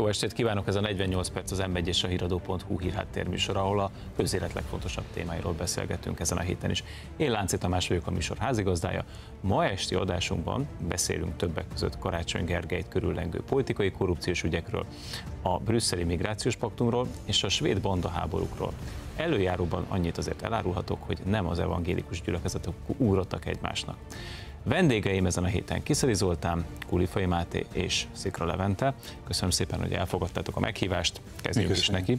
Jó estét kívánok, ez a 48 perc az M1 és a híradó.hu hírháttérműsor, ahol a közélet legfontosabb témáiról beszélgetünk ezen a héten is. Én Lánci Tamás vagyok a műsor házigazdája. Ma esti adásunkban beszélünk többek között Karácsony Gergelyt körüllengő politikai korrupciós ügyekről, a brüsszeli migrációs paktumról és a svéd háborúkról. Előjáróban annyit azért elárulhatok, hogy nem az evangélikus gyülekezetek úrottak egymásnak. Vendégeim ezen a héten Kiszeri Zoltán, Kulifai Máté és Szikra Levente. Köszönöm szépen, hogy elfogadtátok a meghívást, kezdjük is neki.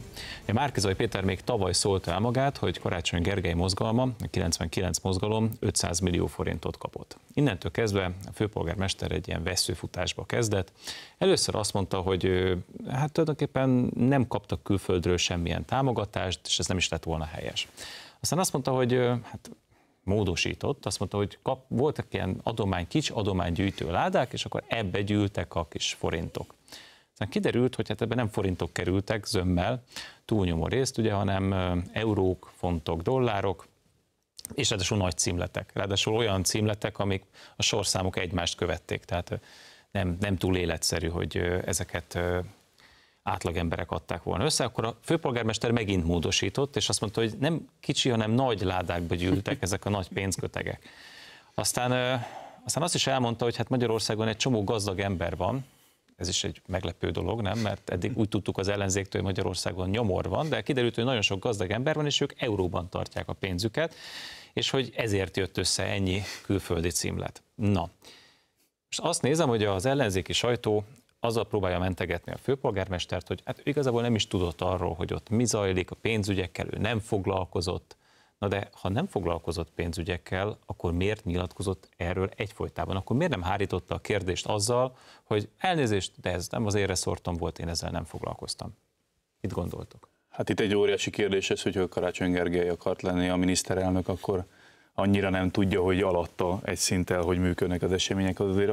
Márkizai Péter még tavaly szólt el magát, hogy Karácsony Gergely mozgalma, a 99 mozgalom 500 millió forintot kapott. Innentől kezdve a főpolgármester egy ilyen veszőfutásba kezdett. Először azt mondta, hogy hát tulajdonképpen nem kaptak külföldről semmilyen támogatást, és ez nem is lett volna helyes. Aztán azt mondta, hogy hát módosított, azt mondta, hogy kap, voltak ilyen adomány kics, adománygyűjtő ládák, és akkor ebbe gyűltek a kis forintok. Aztán kiderült, hogy hát ebben nem forintok kerültek zömmel, túlnyomó részt, ugye, hanem eurók, fontok, dollárok, és ráadásul nagy címletek. Ráadásul olyan címletek, amik a sorszámok egymást követték, tehát nem, nem túl életszerű, hogy ezeket átlagemberek adták volna össze, akkor a főpolgármester megint módosított, és azt mondta, hogy nem kicsi, hanem nagy ládákba gyűltek ezek a nagy pénzkötegek. Aztán, aztán azt is elmondta, hogy hát Magyarországon egy csomó gazdag ember van, ez is egy meglepő dolog, nem? Mert eddig úgy tudtuk az ellenzéktől, hogy Magyarországon nyomor van, de kiderült, hogy nagyon sok gazdag ember van, és ők euróban tartják a pénzüket, és hogy ezért jött össze ennyi külföldi címlet. Na, és azt nézem, hogy az ellenzéki sajtó azzal próbálja mentegetni a főpolgármestert, hogy hát igazából nem is tudott arról, hogy ott mi zajlik, a pénzügyekkel ő nem foglalkozott. Na de ha nem foglalkozott pénzügyekkel, akkor miért nyilatkozott erről egyfolytában? Akkor miért nem hárította a kérdést azzal, hogy elnézést, de ez nem az érre szortom volt, én ezzel nem foglalkoztam. Mit gondoltok? Hát itt egy óriási kérdés ez, hogyha Karácsony Gergely akart lenni a miniszterelnök, akkor annyira nem tudja, hogy alatta egy szinttel, hogy működnek az események, az azért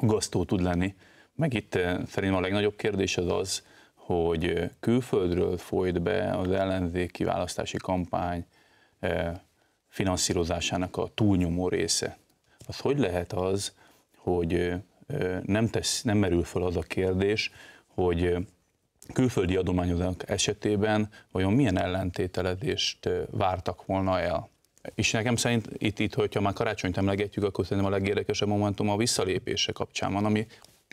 gasztó tud lenni meg itt eh, szerintem a legnagyobb kérdés az az, hogy eh, külföldről folyt be az ellenzéki választási kampány eh, finanszírozásának a túlnyomó része. Az hogy lehet az, hogy nem, tesz, nem merül fel az a kérdés, hogy külföldi adományozók esetében vajon milyen ellentételezést vártak volna el? És nekem szerint itt, itt, hogyha már karácsonyt emlegetjük, akkor szerintem a legérdekesebb momentum a visszalépése kapcsán van, ami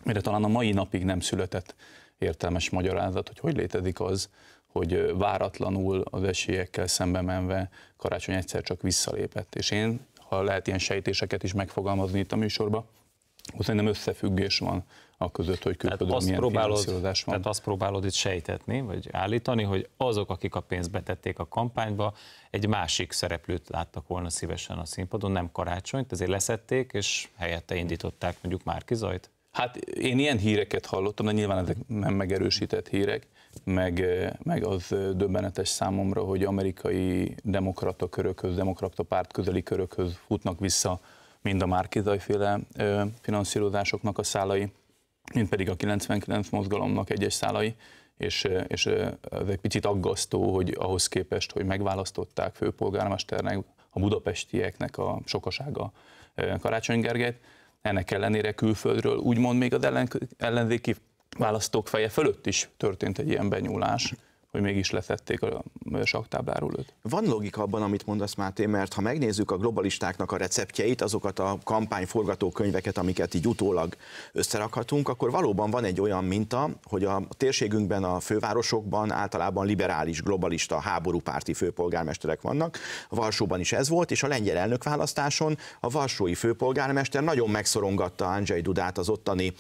mire talán a mai napig nem született értelmes magyarázat, hogy hogy létezik az, hogy váratlanul az esélyekkel szembe menve Karácsony egyszer csak visszalépett. És én, ha lehet ilyen sejtéseket is megfogalmazni itt a műsorba, ott szerintem összefüggés van a között, hogy külföldön milyen próbálod, finanszírozás van. Tehát azt próbálod itt sejtetni, vagy állítani, hogy azok, akik a pénzt betették a kampányba, egy másik szereplőt láttak volna szívesen a színpadon, nem karácsonyt, ezért leszették, és helyette indították mondjuk Márkizajt? Hát én ilyen híreket hallottam, de nyilván ezek nem megerősített hírek, meg, meg az döbbenetes számomra, hogy amerikai demokrata körökhöz, demokrata párt közeli körökhöz futnak vissza mind a féle finanszírozásoknak a szálai, mint pedig a 99 mozgalomnak egyes szálai, és, és ez egy picit aggasztó, hogy ahhoz képest, hogy megválasztották főpolgármesternek, a budapestieknek a sokasága Karácsony Gergelyt, ennek ellenére külföldről úgymond még az ellenzéki választók feje fölött is történt egy ilyen benyúlás hogy mégis leszették a saktábláról őt. Van logika abban, amit mondasz, Máté, mert ha megnézzük a globalistáknak a receptjeit, azokat a kampány forgatókönyveket, amiket így utólag összerakhatunk, akkor valóban van egy olyan minta, hogy a térségünkben, a fővárosokban általában liberális, globalista, háborúpárti főpolgármesterek vannak. A Varsóban is ez volt, és a lengyel elnök választáson a varsói főpolgármester nagyon megszorongatta Andrzej Dudát, az ottani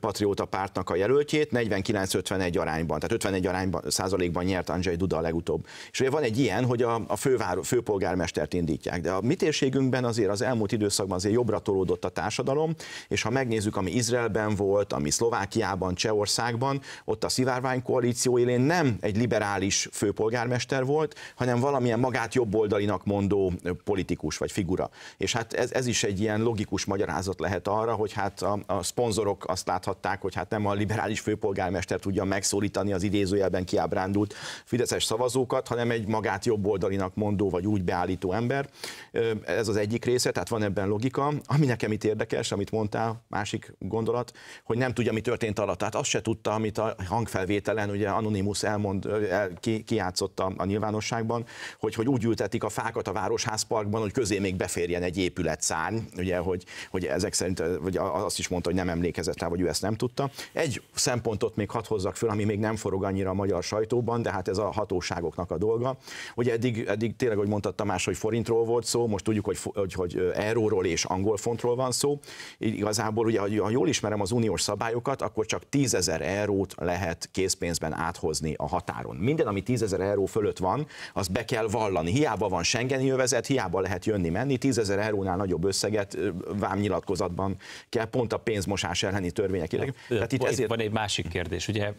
patrióta pártnak a jelöltjét, 49-51 arányban, tehát 51 arányban, százalékban országban nyert Andrzej Duda a legutóbb. És ugye van egy ilyen, hogy a, a főváro, főpolgármestert indítják, de a mi térségünkben azért az elmúlt időszakban azért jobbra tolódott a társadalom, és ha megnézzük, ami Izraelben volt, ami Szlovákiában, Csehországban, ott a szivárvány koalíció élén nem egy liberális főpolgármester volt, hanem valamilyen magát jobboldalinak mondó politikus vagy figura. És hát ez, ez is egy ilyen logikus magyarázat lehet arra, hogy hát a, a szponzorok azt láthatták, hogy hát nem a liberális főpolgármester tudja megszólítani az idézőjelben kiábrándult abszolút fideszes szavazókat, hanem egy magát jobboldalinak mondó vagy úgy beállító ember. Ez az egyik része, tehát van ebben logika. Ami nekem itt érdekes, amit mondtál, másik gondolat, hogy nem tudja, mi történt alatt. Tehát azt se tudta, amit a hangfelvételen, ugye Anonymous elmond, el, ki, kiátszotta a nyilvánosságban, hogy, hogy úgy ültetik a fákat a Városházparkban, hogy közé még beférjen egy épület szárny, ugye, hogy, hogy ezek szerint, vagy azt is mondta, hogy nem emlékezett rá, vagy ő ezt nem tudta. Egy szempontot még hadd hozzak föl, ami még nem forog annyira a magyar sajtóban, van, de hát ez a hatóságoknak a dolga. Ugye eddig, eddig tényleg, hogy mondtad Tamás, hogy forintról volt szó, most tudjuk, hogy, hogy, hogy euróról és angol fontról van szó. Igazából ugye, ha jól ismerem az uniós szabályokat, akkor csak 10 ezer eurót lehet készpénzben áthozni a határon. Minden, ami 10 ezer euró fölött van, az be kell vallani. Hiába van Schengeni övezet, hiába lehet jönni-menni, 10 ezer eurónál nagyobb összeget vámnyilatkozatban kell pont a pénzmosás elleni törvények. Ja, Tehát itt ezért... Van egy másik kérdés. Ugye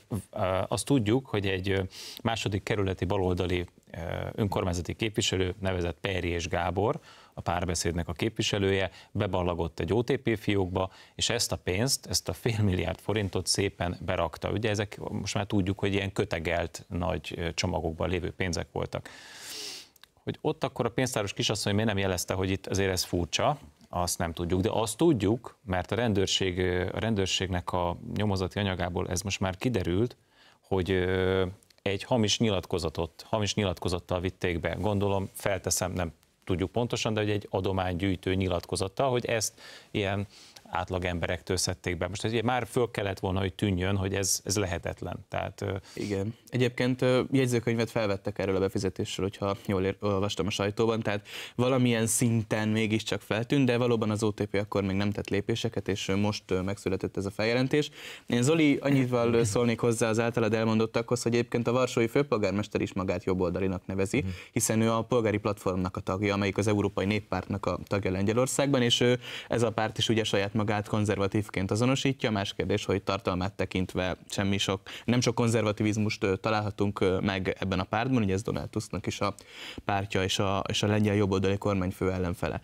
azt tudjuk, hogy egy Második kerületi baloldali eh, önkormányzati képviselő nevezett és Gábor, a párbeszédnek a képviselője, beballagott egy OTP fiókba, és ezt a pénzt, ezt a fél milliárd forintot szépen berakta. Ugye ezek most már tudjuk, hogy ilyen kötegelt nagy eh, csomagokban lévő pénzek voltak. Hogy ott akkor a pénztáros kisasszony miért nem jelezte, hogy itt azért ez furcsa, azt nem tudjuk, de azt tudjuk, mert a, rendőrség, eh, a rendőrségnek a nyomozati anyagából ez most már kiderült, hogy egy hamis nyilatkozatot, hamis nyilatkozattal vitték be. Gondolom, felteszem, nem tudjuk pontosan, de hogy egy adománygyűjtő nyilatkozattal, hogy ezt ilyen emberektől szedték be. Most ugye már föl kellett volna, hogy tűnjön, hogy ez, ez lehetetlen. Tehát, Igen. Egyébként jegyzőkönyvet felvettek erről a befizetésről, hogyha jól ér, olvastam a sajtóban, tehát valamilyen szinten mégiscsak feltűnt, de valóban az OTP akkor még nem tett lépéseket, és most megszületett ez a feljelentés. Én Zoli annyival szólnék hozzá az általad elmondottakhoz, hogy egyébként a Varsói főpolgármester is magát jobboldalinak nevezi, mhm. hiszen ő a polgári platformnak a tagja, amelyik az Európai Néppártnak a tagja Lengyelországban, és ő ez a párt is ugye saját magát konzervatívként azonosítja. Más kérdés, hogy tartalmát tekintve semmi sok, nem sok konzervativizmust találhatunk meg ebben a pártban, ugye ez Donald Tusknak is a pártja és a, és a lengyel jobboldali kormányfő ellenfele.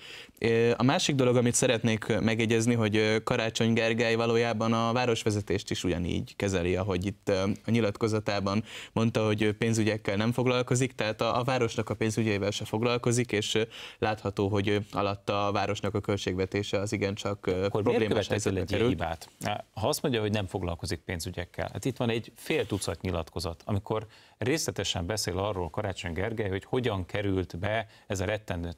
A másik dolog, amit szeretnék megjegyezni, hogy Karácsony Gergely valójában a városvezetést is ugyanígy kezeli, ahogy itt a nyilatkozatában mondta, hogy pénzügyekkel nem foglalkozik, tehát a, a városnak a pénzügyeivel se foglalkozik, és látható, hogy alatta a városnak a költségvetése az igencsak Akkor problémás helyzetbe egy kerül. hibát? Ha azt mondja, hogy nem foglalkozik pénzügyekkel, hát itt van egy fél tucat nyilatkozat, amikor Részletesen beszél arról Karácsony Gergely, hogy hogyan került be ez a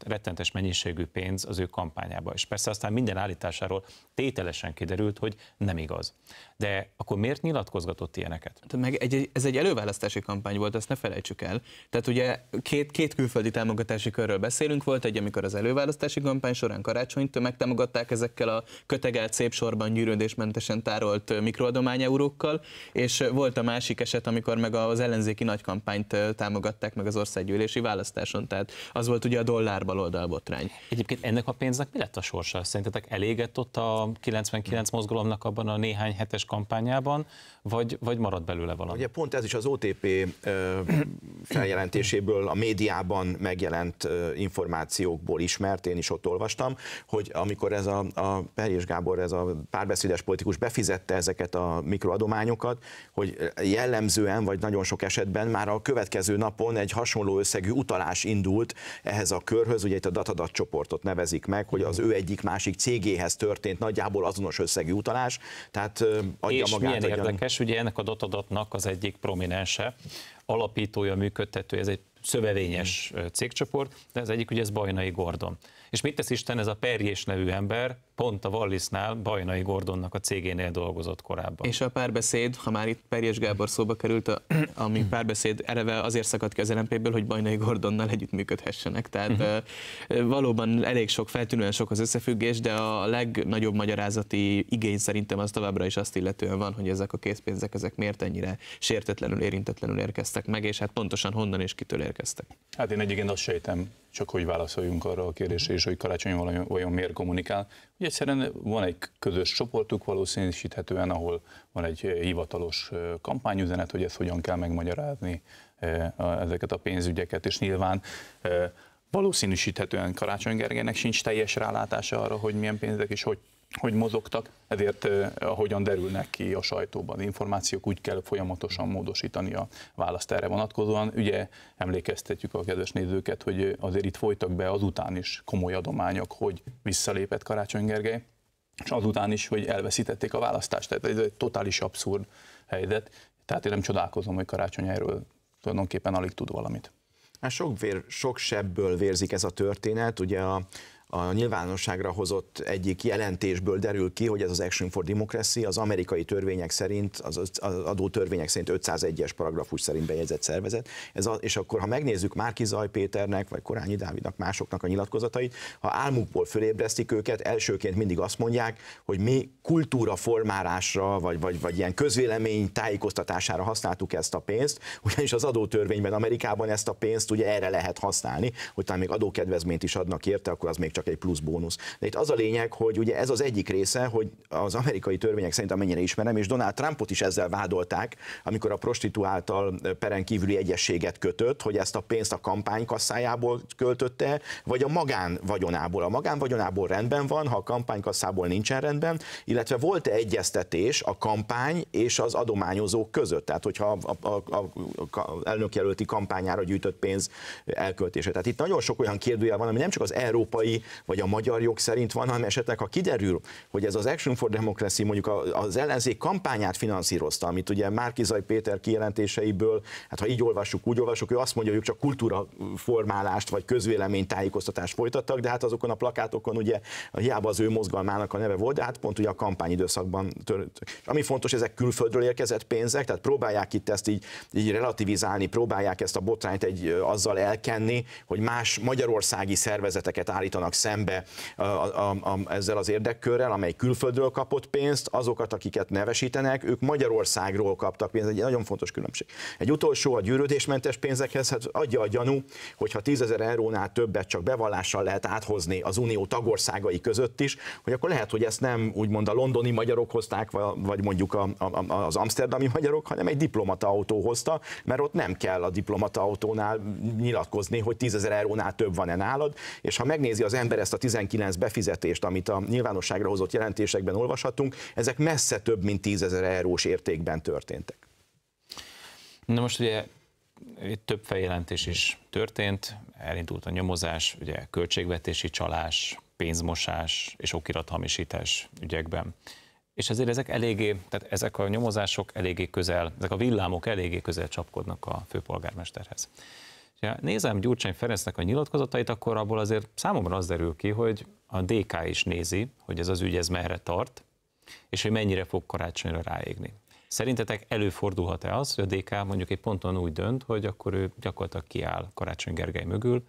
rettentes mennyiségű pénz az ő kampányába. És persze aztán minden állításáról tételesen kiderült, hogy nem igaz. De akkor miért nyilatkozgatott ilyeneket? Meg egy, ez egy előválasztási kampány volt, ezt ne felejtsük el. Tehát ugye két, két külföldi támogatási körről beszélünk, volt egy, amikor az előválasztási kampány során karácsonyt megtámogatták ezekkel a kötegelt szép sorban gyűrődésmentesen tárolt mikroadomány eurókkal, és volt a másik eset, amikor meg az ellenzéki nagy kampányt támogatták meg az országgyűlési választáson, tehát az volt ugye a dollár baloldal botrány. Egyébként ennek a pénznek mi lett a sorsa? Szerintetek elégett ott a 99 mozgalomnak abban a néhány hetes kampányában, vagy, vagy marad belőle valami? Ugye pont ez is az OTP feljelentéséből, a médiában megjelent információkból ismert, én is ott olvastam, hogy amikor ez a, a Perés Gábor, ez a párbeszédes politikus befizette ezeket a mikroadományokat, hogy jellemzően, vagy nagyon sok esetben esetben már a következő napon egy hasonló összegű utalás indult ehhez a körhöz, ugye itt a Datadat csoportot nevezik meg, hogy az ő egyik másik cégéhez történt nagyjából azonos összegű utalás, tehát adja és magát. És érdekes, ugye ennek a Datadatnak az egyik prominense, alapítója, működtető, ez egy szövevényes hmm. cégcsoport, de az egyik ugye ez Bajnai Gordon. És mit tesz Isten ez a Perjés nevű ember, pont a Vallisnál Bajnai Gordonnak a cégénél dolgozott korábban. És a párbeszéd, ha már itt Perjes Gábor szóba került, a, ami hmm. párbeszéd eleve azért szakadt ki az lnp hogy Bajnai Gordonnal együttműködhessenek. Tehát hmm. valóban elég sok, feltűnően sok az összefüggés, de a legnagyobb magyarázati igény szerintem az továbbra is azt illetően van, hogy ezek a készpénzek ezek miért ennyire sértetlenül, érintetlenül érkeztek meg, és hát pontosan honnan és kitől érkeztek. Hát én egyébként azt sejtem, csak hogy válaszoljunk arra a kérdésre is, hogy Karácsony vajon miért kommunikál, Egyszerűen van egy közös csoportuk valószínűsíthetően, ahol van egy eh, hivatalos eh, kampányüzenet, hogy ezt hogyan kell megmagyarázni eh, ezeket a pénzügyeket, és nyilván valószínűsíthetően Karácsony Gergelynek sincs teljes rálátása arra, hogy milyen pénzek és hogy hogy mozogtak, ezért ahogyan derülnek ki a sajtóban információk, úgy kell folyamatosan módosítani a választ erre vonatkozóan. Ugye emlékeztetjük a kedves nézőket, hogy azért itt folytak be azután is komoly adományok, hogy visszalépett Karácsony Gergely, és azután is, hogy elveszítették a választást. Tehát ez egy totális abszurd helyzet. Tehát én nem csodálkozom, hogy Karácsony erről tulajdonképpen alig tud valamit. Hát sok, vér, sok sebből vérzik ez a történet. Ugye a, a nyilvánosságra hozott egyik jelentésből derül ki, hogy ez az Action for Democracy az amerikai törvények szerint, az, az adó törvények szerint 501-es paragrafus szerint bejegyzett szervezet, ez a, és akkor ha megnézzük Márki Zaj Péternek, vagy Korányi Dávidnak másoknak a nyilatkozatait, ha álmukból fölébresztik őket, elsőként mindig azt mondják, hogy mi kultúra formálásra, vagy, vagy, vagy ilyen közvélemény tájékoztatására használtuk ezt a pénzt, ugyanis az adótörvényben Amerikában ezt a pénzt ugye erre lehet használni, hogy talán még adókedvezményt is adnak érte, akkor az még csak egy plusz bónusz. De itt az a lényeg, hogy ugye ez az egyik része, hogy az amerikai törvények szerint amennyire ismerem, és Donald Trumpot is ezzel vádolták, amikor a prostituáltal peren kívüli egyességet kötött, hogy ezt a pénzt a kampány kasszájából költötte, vagy a magán vagyonából. A magán vagyonából rendben van, ha a kampány kasszából nincsen rendben, illetve volt-e egyeztetés a kampány és az adományozók között? Tehát, hogyha a, a, a, a elnökjelölti kampányára gyűjtött pénz elköltése. Tehát itt nagyon sok olyan kérdője van, ami nem csak az európai vagy a magyar jog szerint van, hanem esetleg, ha kiderül, hogy ez az Action for Democracy mondjuk az ellenzék kampányát finanszírozta, amit ugye Márkizaj Péter kijelentéseiből, hát ha így olvassuk, úgy olvassuk, ő azt mondja, hogy ők csak kultúraformálást vagy közvéleménytájékoztatást folytattak, de hát azokon a plakátokon ugye hiába az ő mozgalmának a neve volt, de hát pont ugye a kampányidőszakban tört. Ami fontos, ezek külföldről érkezett pénzek, tehát próbálják itt ezt így, így relativizálni, próbálják ezt a botrányt egy, azzal elkenni, hogy más magyarországi szervezeteket állítanak szembe a, a, a, ezzel az érdekkörrel, amely külföldről kapott pénzt, azokat, akiket nevesítenek, ők Magyarországról kaptak pénzt, egy nagyon fontos különbség. Egy utolsó a gyűrődésmentes pénzekhez, hát adja a gyanú, hogyha 10 ezer eurónál többet csak bevallással lehet áthozni az unió tagországai között is, hogy akkor lehet, hogy ezt nem úgymond a londoni magyarok hozták, vagy mondjuk a, a, az amsterdami magyarok, hanem egy diplomata autó hozta, mert ott nem kell a diplomata autónál nyilatkozni, hogy 10 ezer eurónál több van-e nálad, és ha megnézi az ember ezt a 19 befizetést, amit a nyilvánosságra hozott jelentésekben olvashatunk, ezek messze több mint 10 ezer eurós értékben történtek. Na most ugye itt több feljelentés is történt, elindult a nyomozás, ugye költségvetési csalás, pénzmosás és okirathamisítás ügyekben. És ezért ezek eléggé, tehát ezek a nyomozások eléggé közel, ezek a villámok eléggé közel csapkodnak a főpolgármesterhez ha nézem Gyurcsány Ferencnek a nyilatkozatait, akkor abból azért számomra az derül ki, hogy a DK is nézi, hogy ez az ügy ez merre tart, és hogy mennyire fog karácsonyra ráégni. Szerintetek előfordulhat-e az, hogy a DK mondjuk egy ponton úgy dönt, hogy akkor ő gyakorlatilag kiáll Karácsony Gergely mögül,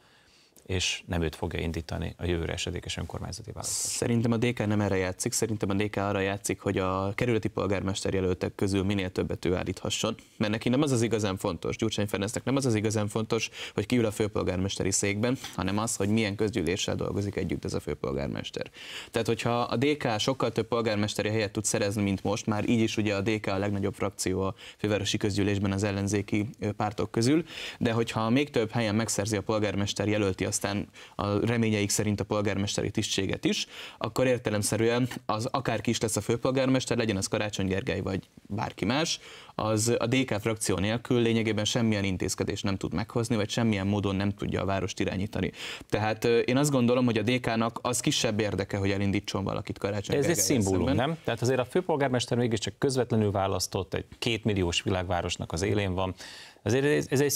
és nem őt fogja indítani a jövőre esedékes önkormányzati választás. Szerintem a DK nem erre játszik, szerintem a DK arra játszik, hogy a kerületi polgármester jelöltek közül minél többet ő állíthasson, mert neki nem az az igazán fontos, Gyurcsány Ferencnek nem az az igazán fontos, hogy kiül a főpolgármesteri székben, hanem az, hogy milyen közgyűléssel dolgozik együtt ez a főpolgármester. Tehát, hogyha a DK sokkal több polgármesteri helyet tud szerezni, mint most, már így is ugye a DK a legnagyobb frakció a fővárosi közgyűlésben az ellenzéki pártok közül, de hogyha még több helyen megszerzi a polgármester jelölti a aztán a reményeik szerint a polgármesteri tisztséget is, akkor értelemszerűen az akárki is lesz a főpolgármester, legyen az Karácsony Gergely vagy bárki más, az a DK frakció nélkül lényegében semmilyen intézkedést nem tud meghozni, vagy semmilyen módon nem tudja a várost irányítani. Tehát én azt gondolom, hogy a DK-nak az kisebb érdeke, hogy elindítson valakit Karácsony Ez egy szimbólum, szemben. nem? Tehát azért a főpolgármester mégiscsak közvetlenül választott, egy kétmilliós világvárosnak az élén van, Azért ez, ez, egy,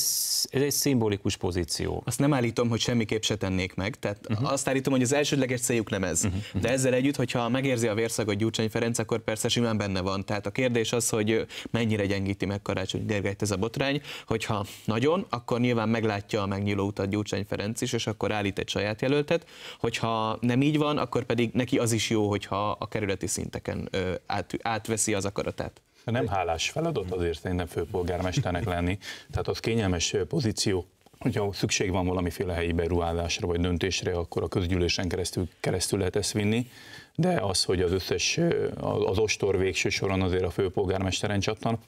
ez egy szimbolikus pozíció. Azt nem állítom, hogy semmiképp se tennék meg, tehát uh-huh. azt állítom, hogy az elsődleges céljuk nem ez. Uh-huh. De ezzel együtt, hogyha megérzi a vérszagot Gyurcsány Ferenc, akkor persze simán benne van. Tehát a kérdés az, hogy mennyire gyengíti meg Karácsony Gergelyt ez a botrány, hogyha nagyon, akkor nyilván meglátja a megnyíló utat Gyurcsány Ferenc is, és akkor állít egy saját jelöltet, hogyha nem így van, akkor pedig neki az is jó, hogyha a kerületi szinteken át, átveszi az akaratát. Nem hálás feladat azért szerintem főpolgármesternek lenni, tehát az kényelmes pozíció, hogyha szükség van valamiféle helyi beruházásra vagy döntésre, akkor a közgyűlésen keresztül, keresztül lehet ezt vinni, de az, hogy az összes, az ostor végső soron azért a főpolgármesteren csattan,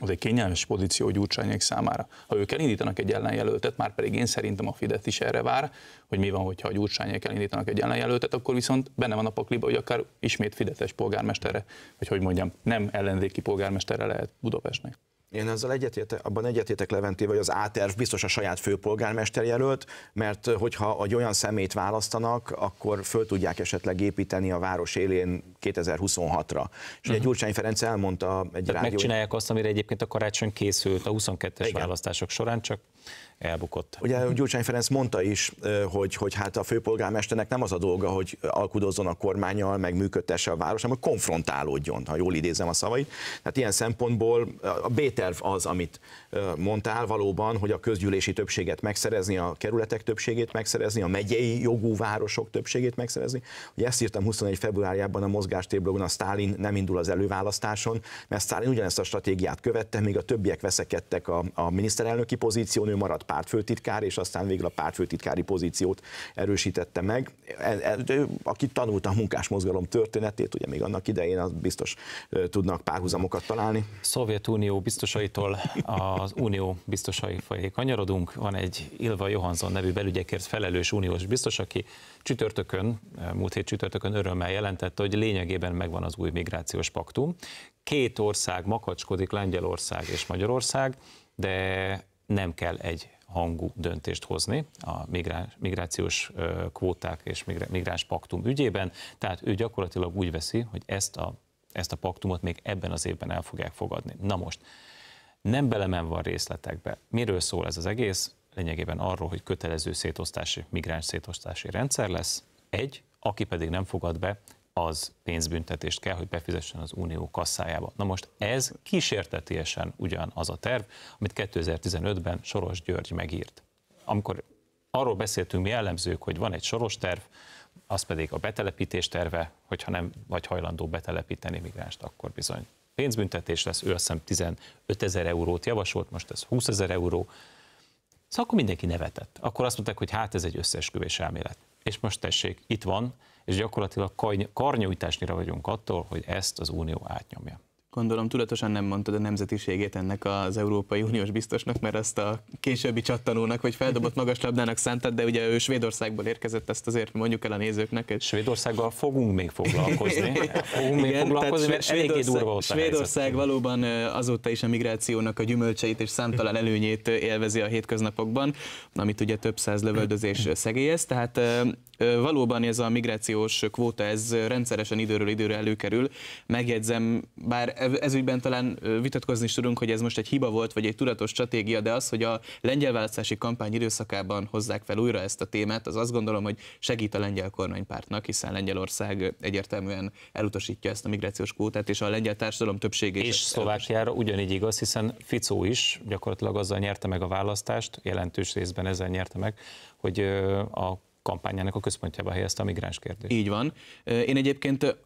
az egy kényelmes pozíció gyurcsányék számára. Ha ők elindítanak egy ellenjelöltet, már pedig én szerintem a Fidesz is erre vár, hogy mi van, hogyha a gyurcsányék elindítanak egy ellenjelöltet, akkor viszont benne van a pakliba, hogy akár ismét Fideszes polgármesterre, vagy hogy mondjam, nem ellenzéki polgármesterre lehet Budapestnek. Én ezzel egyetértek, abban egyetértek Leventi, hogy az áterv biztos a saját főpolgármester jelölt, mert hogyha egy olyan szemét választanak, akkor föl tudják esetleg építeni a város élén 2026-ra. És ugye uh-huh. Gyurcsány Ferenc elmondta egy Tehát rádió... megcsinálják azt, amire egyébként a karácsony készült a 22-es Igen. választások során, csak elbukott. Ugye mhm. Gyurcsány Ferenc mondta is, hogy, hogy hát a főpolgármesternek nem az a dolga, hogy alkudozzon a kormányjal, meg működtesse a város, hanem hogy konfrontálódjon, ha jól idézem a szavait. Tehát ilyen szempontból a BT e terv az, amit mondtál valóban, hogy a közgyűlési többséget megszerezni, a kerületek többségét megszerezni, a megyei jogú városok többségét megszerezni. Ugye ezt írtam 21 februárjában a mozgástéblogon, a Stálin nem indul az előválasztáson, mert Stálin ugyanezt a stratégiát követte, még a többiek veszekedtek a, a miniszterelnöki pozíción, ő maradt pártfőtitkár, és aztán végül a pártfőtitkári pozíciót erősítette meg. E, e, aki tanult a munkásmozgalom történetét, ugye még annak idején az biztos tudnak párhuzamokat találni. Szovjetunió biztos biztosaitól az unió biztosai felé kanyarodunk. Van egy Ilva Johansson nevű belügyekért felelős uniós biztos, aki csütörtökön, múlt hét csütörtökön örömmel jelentette, hogy lényegében megvan az új migrációs paktum. Két ország makacskodik, Lengyelország és Magyarország, de nem kell egy hangú döntést hozni a migrációs kvóták és migráns paktum ügyében, tehát ő gyakorlatilag úgy veszi, hogy ezt a ezt a paktumot még ebben az évben el fogják fogadni. Na most, nem belemen a részletekbe. Miről szól ez az egész? Lényegében arról, hogy kötelező szétosztási, migráns szétosztási rendszer lesz. Egy, aki pedig nem fogad be, az pénzbüntetést kell, hogy befizessen az unió kasszájába. Na most ez kísértetiesen ugyanaz a terv, amit 2015-ben Soros György megírt. Amikor arról beszéltünk mi jellemzők, hogy van egy soros terv, az pedig a betelepítés terve, hogyha nem vagy hajlandó betelepíteni migránst, akkor bizony pénzbüntetés lesz, ő azt hiszem 15 ezer eurót javasolt, most ez 20 ezer euró. Szóval akkor mindenki nevetett. Akkor azt mondták, hogy hát ez egy összeesküvés elmélet. És most tessék, itt van, és gyakorlatilag karnyújtásnyira vagyunk attól, hogy ezt az Unió átnyomja. Gondolom tudatosan nem mondtad a nemzetiségét ennek az Európai Uniós biztosnak, mert ezt a későbbi csattanónak, vagy feldobott magaslabdának szántad, de ugye ő Svédországból érkezett, ezt azért mondjuk el a nézőknek. Hogy... Svédországgal fogunk még foglalkozni. Fogunk még Igen, foglalkozni, mert eléggé durva volt Svédország valóban azóta is a migrációnak a gyümölcseit és számtalan előnyét élvezi a hétköznapokban, amit ugye több száz lövöldözés szegélyez, tehát valóban ez a migrációs kvóta, ez rendszeresen időről időre előkerül. Megjegyzem, bár ezügyben talán vitatkozni is tudunk, hogy ez most egy hiba volt, vagy egy tudatos stratégia, de az, hogy a lengyel választási kampány időszakában hozzák fel újra ezt a témát, az azt gondolom, hogy segít a lengyel kormánypártnak, hiszen Lengyelország egyértelműen elutasítja ezt a migrációs kvótát, és a lengyel társadalom többsége is. És Szlovákiára ugyanígy igaz, hiszen Ficó is gyakorlatilag azzal nyerte meg a választást, jelentős részben ezzel nyerte meg, hogy a kampányának a központjába helyezte a migráns kérdést. Így van. Én egyébként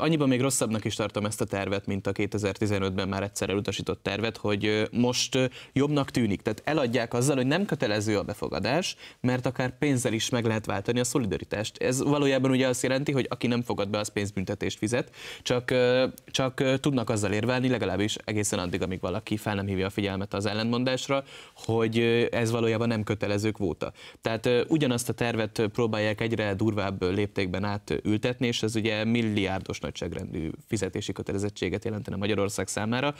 annyiban még rosszabbnak is tartom ezt a tervet, mint a 2015-ben már egyszer elutasított tervet, hogy most jobbnak tűnik. Tehát eladják azzal, hogy nem kötelező a befogadás, mert akár pénzzel is meg lehet váltani a szolidaritást. Ez valójában ugye azt jelenti, hogy aki nem fogad be, az pénzbüntetést fizet, csak, csak tudnak azzal érvelni, legalábbis egészen addig, amíg valaki fel nem hívja a figyelmet az ellentmondásra, hogy ez valójában nem kötelező kvóta. Tehát ugyanazt a tervet ezeket próbálják egyre durvább léptékben átültetni, és ez ugye milliárdos nagyságrendű fizetési kötelezettséget jelentene Magyarország számára,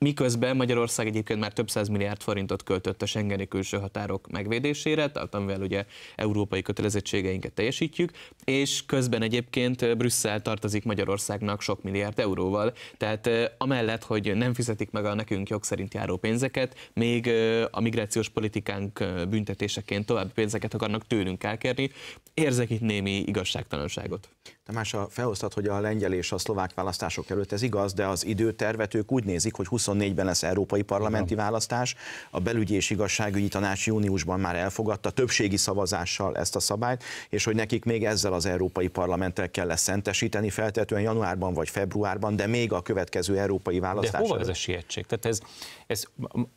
Miközben Magyarország egyébként már több száz milliárd forintot költött a Schengeni külső határok megvédésére, tehát amivel ugye európai kötelezettségeinket teljesítjük, és közben egyébként Brüsszel tartozik Magyarországnak sok milliárd euróval, tehát amellett, hogy nem fizetik meg a nekünk jogszerint járó pénzeket, még a migrációs politikánk büntetéseként további pénzeket akarnak tőlünk elkérni, érzek itt némi igazságtalanságot. Tamás, a felosztat, hogy a lengyel és a szlovák választások előtt ez igaz, de az időtervet ők úgy nézik, hogy 20 2024-ben lesz európai parlamenti Igen. választás, a belügyi és igazságügyi tanács júniusban már elfogadta többségi szavazással ezt a szabályt, és hogy nekik még ezzel az európai parlamenttel kell lesz szentesíteni, feltétlenül januárban vagy februárban, de még a következő európai választás. De hova ez a sietség? Tehát ez, ez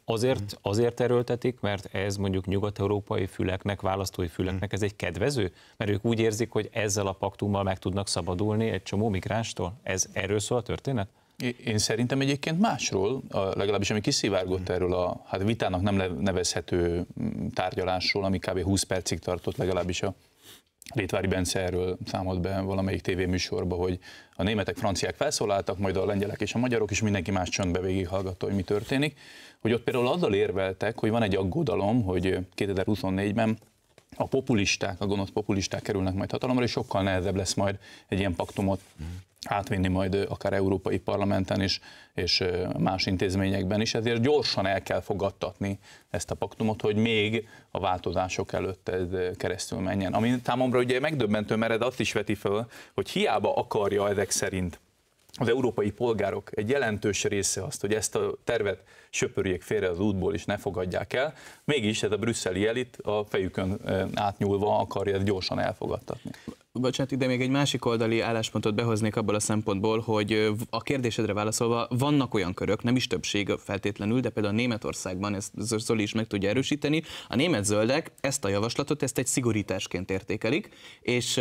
azért, azért erőltetik, mert ez mondjuk nyugat-európai füleknek, választói füleknek ez egy kedvező, mert ők úgy érzik, hogy ezzel a paktummal meg tudnak szabadulni egy csomó migránstól. Ez erről szól a történet? Én szerintem egyébként másról, legalábbis ami kiszivárgott hmm. erről a hát vitának nem nevezhető mm, tárgyalásról, ami kb. 20 percig tartott legalábbis a Létvári Bence erről számolt be valamelyik tévéműsorba, hogy a németek, franciák felszólaltak, majd a lengyelek és a magyarok, és mindenki más csöndbe végighallgatta, hogy mi történik. Hogy ott például azzal érveltek, hogy van egy aggodalom, hogy 2024-ben a populisták, a gonosz populisták kerülnek majd hatalomra, és sokkal nehezebb lesz majd egy ilyen paktumot hmm átvinni majd akár európai parlamenten is, és más intézményekben is, ezért gyorsan el kell fogadtatni ezt a paktumot, hogy még a változások előtt ez keresztül menjen. Ami támomra ugye megdöbbentő, mert azt is veti föl, hogy hiába akarja ezek szerint az európai polgárok egy jelentős része azt, hogy ezt a tervet söpörjék félre az útból és ne fogadják el, mégis ez a brüsszeli elit a fejükön átnyúlva akarja ezt gyorsan elfogadtatni bocsánat, ide még egy másik oldali álláspontot behoznék abból a szempontból, hogy a kérdésedre válaszolva vannak olyan körök, nem is többség feltétlenül, de például Németországban, ezt Zoli is meg tudja erősíteni, a német zöldek ezt a javaslatot, ezt egy szigorításként értékelik, és,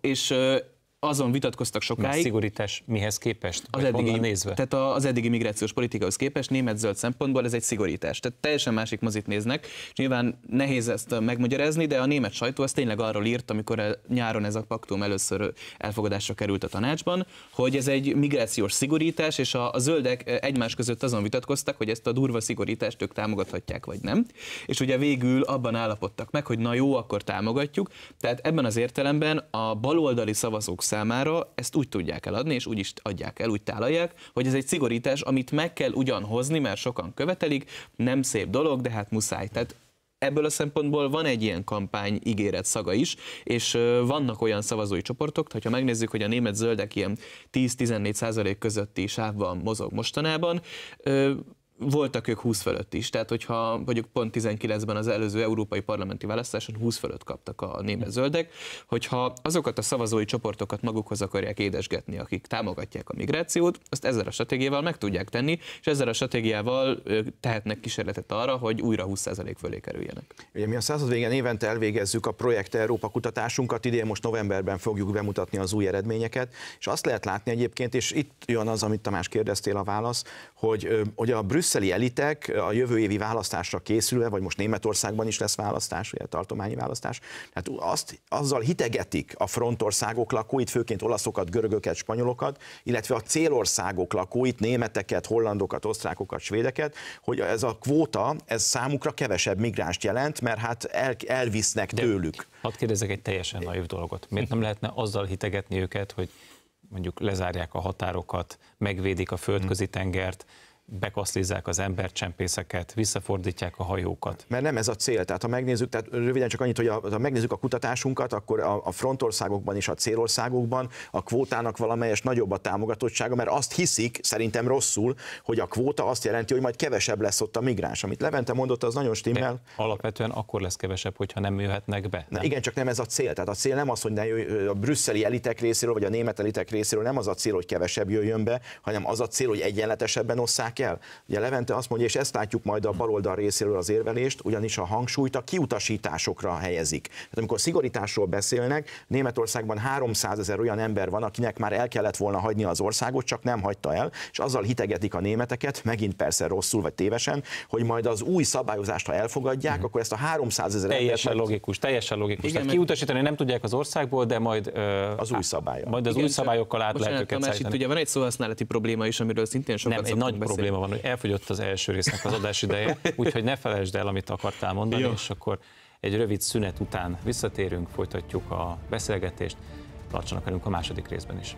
és azon vitatkoztak sokáig. A szigorítás mihez képest? Az eddigi, nézve? Tehát az eddigi migrációs politikához képest német zöld szempontból ez egy szigorítás. Tehát teljesen másik mozit néznek, és nyilván nehéz ezt megmagyarázni, de a német sajtó az tényleg arról írt, amikor nyáron ez a paktum először elfogadásra került a tanácsban, hogy ez egy migrációs szigorítás, és a, a zöldek egymás között azon vitatkoztak, hogy ezt a durva szigorítást ők támogathatják, vagy nem. És ugye végül abban állapodtak meg, hogy na jó, akkor támogatjuk. Tehát ebben az értelemben a baloldali szavazók számára ezt úgy tudják eladni, és úgy is adják el, úgy tálalják, hogy ez egy szigorítás, amit meg kell ugyan hozni, mert sokan követelik, nem szép dolog, de hát muszáj. Tehát ebből a szempontból van egy ilyen kampány ígéret szaga is, és vannak olyan szavazói csoportok, hogyha megnézzük, hogy a német zöldek ilyen 10-14 százalék közötti sávban mozog mostanában, voltak ők 20 fölött is, tehát hogyha mondjuk pont 19-ben az előző európai parlamenti választáson 20 fölött kaptak a német zöldek, hogyha azokat a szavazói csoportokat magukhoz akarják édesgetni, akik támogatják a migrációt, azt ezzel a stratégiával meg tudják tenni, és ezzel a stratégiával tehetnek kísérletet arra, hogy újra 20% fölé kerüljenek. Ugye mi a század végén évente elvégezzük a Projekt Európa kutatásunkat, idén most novemberben fogjuk bemutatni az új eredményeket, és azt lehet látni egyébként, és itt jön az, amit Tamás kérdeztél a válasz, hogy, hogy a Brüsszel brüsszeli elitek a jövő évi választásra készülve, vagy most Németországban is lesz választás, ugye tartományi választás, tehát azt, azzal hitegetik a frontországok lakóit, főként olaszokat, görögöket, spanyolokat, illetve a célországok lakóit, németeket, hollandokat, osztrákokat, svédeket, hogy ez a kvóta, ez számukra kevesebb migránst jelent, mert hát el, elvisznek De tőlük. Hadd kérdezek egy teljesen naiv dolgot. Miért nem lehetne azzal hitegetni őket, hogy mondjuk lezárják a határokat, megvédik a földközi tengert, bekaszlízzák az embercsempészeket, visszafordítják a hajókat. Mert nem ez a cél. Tehát ha megnézzük, tehát röviden csak annyit, hogy a, ha megnézzük a kutatásunkat, akkor a, a frontországokban és a célországokban a kvótának valamelyes nagyobb a támogatottsága, mert azt hiszik, szerintem rosszul, hogy a kvóta azt jelenti, hogy majd kevesebb lesz ott a migráns. Amit Levente mondott, az nagyon stimmel. De alapvetően akkor lesz kevesebb, hogyha nem jöhetnek be. Nem? Na, igen, csak nem ez a cél. Tehát a cél nem az, hogy ne jöjj, a brüsszeli elitek részéről, vagy a német elitek részéről nem az a cél, hogy kevesebb jöjjön be, hanem az a cél, hogy egyenletesebben osszák el. Ugye Levente azt mondja, és ezt látjuk majd a baloldal részéről az érvelést, ugyanis a hangsúlyt a kiutasításokra helyezik. Tehát amikor szigorításról beszélnek, Németországban 300 ezer olyan ember van, akinek már el kellett volna hagyni az országot, csak nem hagyta el, és azzal hitegetik a németeket, megint persze rosszul vagy tévesen, hogy majd az új szabályozást, ha elfogadják, hmm. akkor ezt a 300 ezer Teljesen embert... logikus, teljesen logikus. Igen, Tehát mert... kiutasítani nem tudják az országból, de majd ö, az új szabályok. Majd az Igen, új szabályokkal át lehet őket Tamás, itt ugye van egy szóhasználati probléma is, amiről szintén sokat nem, egy nagy probléma probléma van, hogy elfogyott az első résznek az adás ideje, úgyhogy ne felejtsd el, amit akartál mondani, Jó. és akkor egy rövid szünet után visszatérünk, folytatjuk a beszélgetést, tartsanak velünk a második részben is.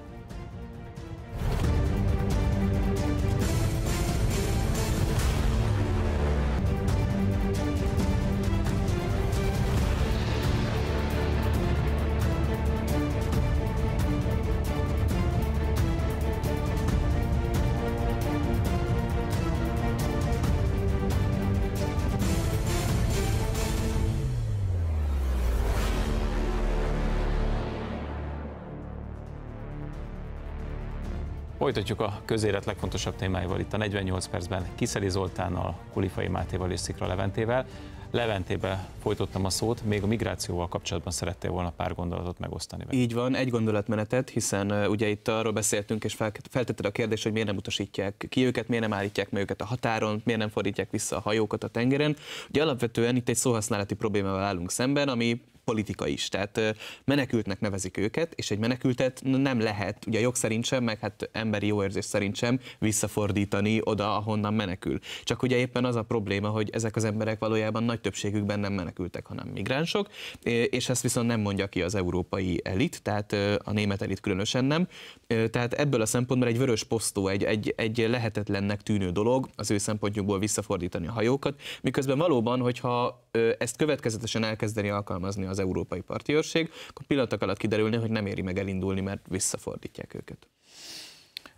Folytatjuk a közélet legfontosabb témáival itt a 48 percben Kiszeli Zoltánnal, Kulifai Mátéval és Szikra Leventével. Leventébe folytottam a szót, még a migrációval kapcsolatban szerettél volna pár gondolatot megosztani. Vele. Így van, egy gondolatmenetet, hiszen ugye itt arról beszéltünk, és feltetted a kérdést, hogy miért nem utasítják ki őket, miért nem állítják meg őket a határon, miért nem fordítják vissza a hajókat a tengeren. Ugye alapvetően itt egy szóhasználati problémával állunk szemben, ami politika is. Tehát menekültnek nevezik őket, és egy menekültet nem lehet, ugye jog szerint sem, meg hát emberi jó érzés szerint sem visszafordítani oda, ahonnan menekül. Csak ugye éppen az a probléma, hogy ezek az emberek valójában nagy többségükben nem menekültek, hanem migránsok, és ezt viszont nem mondja ki az európai elit, tehát a német elit különösen nem. Tehát ebből a szempontból egy vörös posztó, egy, egy, egy lehetetlennek tűnő dolog az ő szempontjukból visszafordítani a hajókat, miközben valóban, hogyha ezt következetesen elkezdeni alkalmazni az európai parti őrség, akkor pillanatok alatt kiderülne, hogy nem éri meg elindulni, mert visszafordítják őket.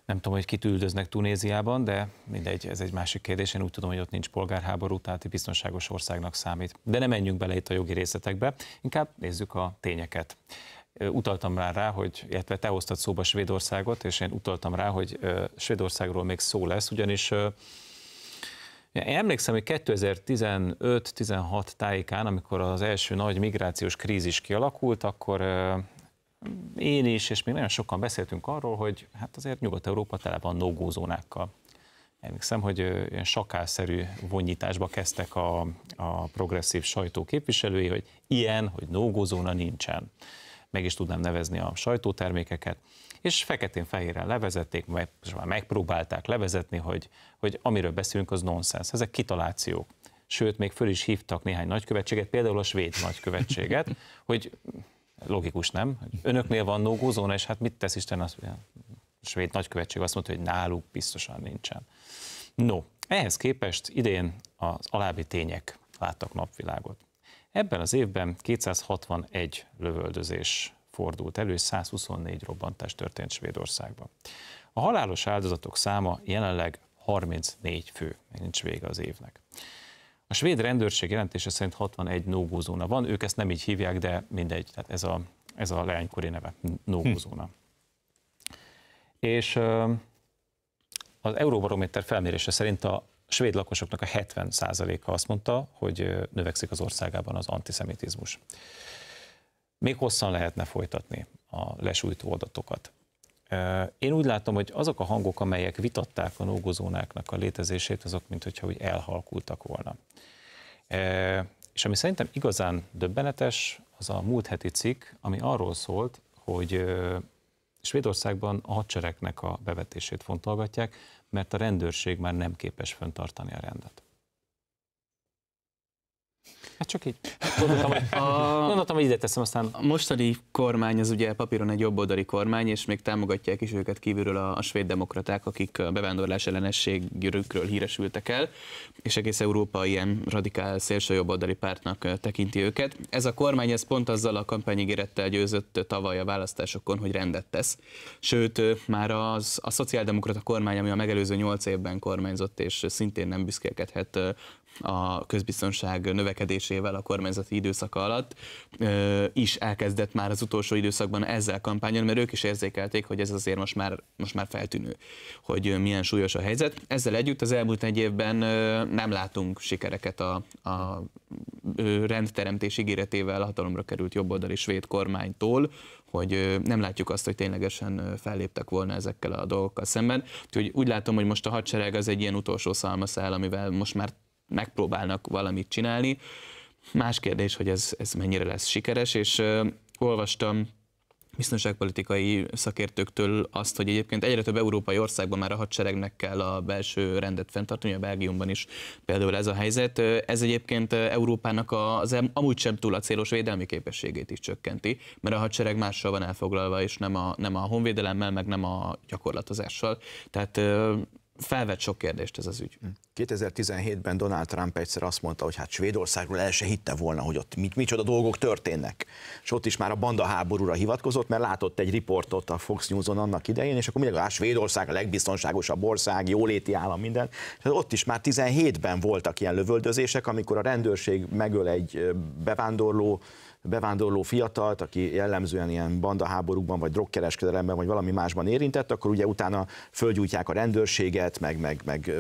Nem tudom, hogy kit üldöznek Tunéziában, de mindegy, ez egy másik kérdés. Én úgy tudom, hogy ott nincs polgárháború, tehát egy biztonságos országnak számít. De nem menjünk bele itt a jogi részletekbe, inkább nézzük a tényeket utaltam rá, rá, hogy, illetve te hoztad szóba Svédországot, és én utaltam rá, hogy Svédországról még szó lesz, ugyanis Emlékszem, hogy 2015-16 tájékán, amikor az első nagy migrációs krízis kialakult, akkor én is, és még nagyon sokan beszéltünk arról, hogy hát azért Nyugat-Európa tele van nógózónákkal. Emlékszem, hogy ilyen sakálszerű vonyításba kezdtek a, a progresszív sajtó képviselői, hogy ilyen, hogy nógózóna nincsen. Meg is tudnám nevezni a sajtótermékeket és feketén-fehéren levezették, meg, és már megpróbálták levezetni, hogy, hogy amiről beszélünk, az nonsens. Ezek kitalációk. Sőt, még föl is hívtak néhány nagykövetséget, például a svéd nagykövetséget, hogy logikus nem, önöknél van nógózóna, és hát mit tesz Isten, az, a svéd nagykövetség azt mondta, hogy náluk biztosan nincsen. No, ehhez képest idén az alábbi tények láttak napvilágot. Ebben az évben 261 lövöldözés fordult elő, 124 robbantás történt Svédországban. A halálos áldozatok száma jelenleg 34 fő, még nincs vége az évnek. A svéd rendőrség jelentése szerint 61 nógózóna van, ők ezt nem így hívják, de mindegy, tehát ez a, ez a leánykori neve, nógózóna. Hm. És az Euróbarométer felmérése szerint a svéd lakosoknak a 70%-a azt mondta, hogy növekszik az országában az antiszemitizmus. Még hosszan lehetne folytatni a lesújtó adatokat. Én úgy látom, hogy azok a hangok, amelyek vitatták a nógozónáknak a létezését, azok, mint hogyha úgy elhalkultak volna. És ami szerintem igazán döbbenetes, az a múlt heti cikk, ami arról szólt, hogy Svédországban a hadseregnek a bevetését fontolgatják, mert a rendőrség már nem képes föntartani a rendet. Hát csak így. Gondoltam, hogy, a... gondoltam, hogy ide teszem, aztán... A mostani kormány az ugye papíron egy jobboldali kormány, és még támogatják is őket kívülről a, a svéd demokraták, akik a bevándorlás ellenességükről híresültek el, és egész Európa ilyen radikál szélső jobboldali pártnak tekinti őket. Ez a kormány ez pont azzal a kampányigérettel győzött tavaly a választásokon, hogy rendet tesz. Sőt, már az, a szociáldemokrata kormány, ami a megelőző nyolc évben kormányzott, és szintén nem büszkélkedhet a közbiztonság növekedésével a kormányzati időszaka alatt is elkezdett már az utolsó időszakban ezzel kampányolni, mert ők is érzékelték, hogy ez azért most már, most már feltűnő, hogy milyen súlyos a helyzet. Ezzel együtt az elmúlt egy évben nem látunk sikereket a, a rendteremtés ígéretével a hatalomra került jobboldali svéd kormánytól, hogy nem látjuk azt, hogy ténylegesen felléptek volna ezekkel a dolgokkal szemben. Úgyhogy úgy látom, hogy most a hadsereg az egy ilyen utolsó szalmaszál, amivel most már megpróbálnak valamit csinálni. Más kérdés, hogy ez, ez mennyire lesz sikeres, és ö, olvastam biztonságpolitikai szakértőktől azt, hogy egyébként egyre több európai országban már a hadseregnek kell a belső rendet fenntartani, a Belgiumban is például ez a helyzet. Ez egyébként Európának az amúgy sem túl a célos védelmi képességét is csökkenti, mert a hadsereg mással van elfoglalva, és nem a, nem a honvédelemmel, meg nem a gyakorlatozással. Tehát felvet sok kérdést ez az ügy. 2017-ben hm. Donald Trump egyszer azt mondta, hogy hát Svédországról el se hitte volna, hogy ott mit, micsoda dolgok történnek. És ott is már a banda háborúra hivatkozott, mert látott egy riportot a Fox News-on annak idején, és akkor mindenki, hát Svédország a legbiztonságosabb ország, jóléti állam, minden. És hát ott is már 17-ben voltak ilyen lövöldözések, amikor a rendőrség megöl egy bevándorló bevándorló fiatalt, aki jellemzően ilyen bandaháborúkban, vagy drogkereskedelemben, vagy valami másban érintett, akkor ugye utána fölgyújtják a rendőrséget, meg, meg, meg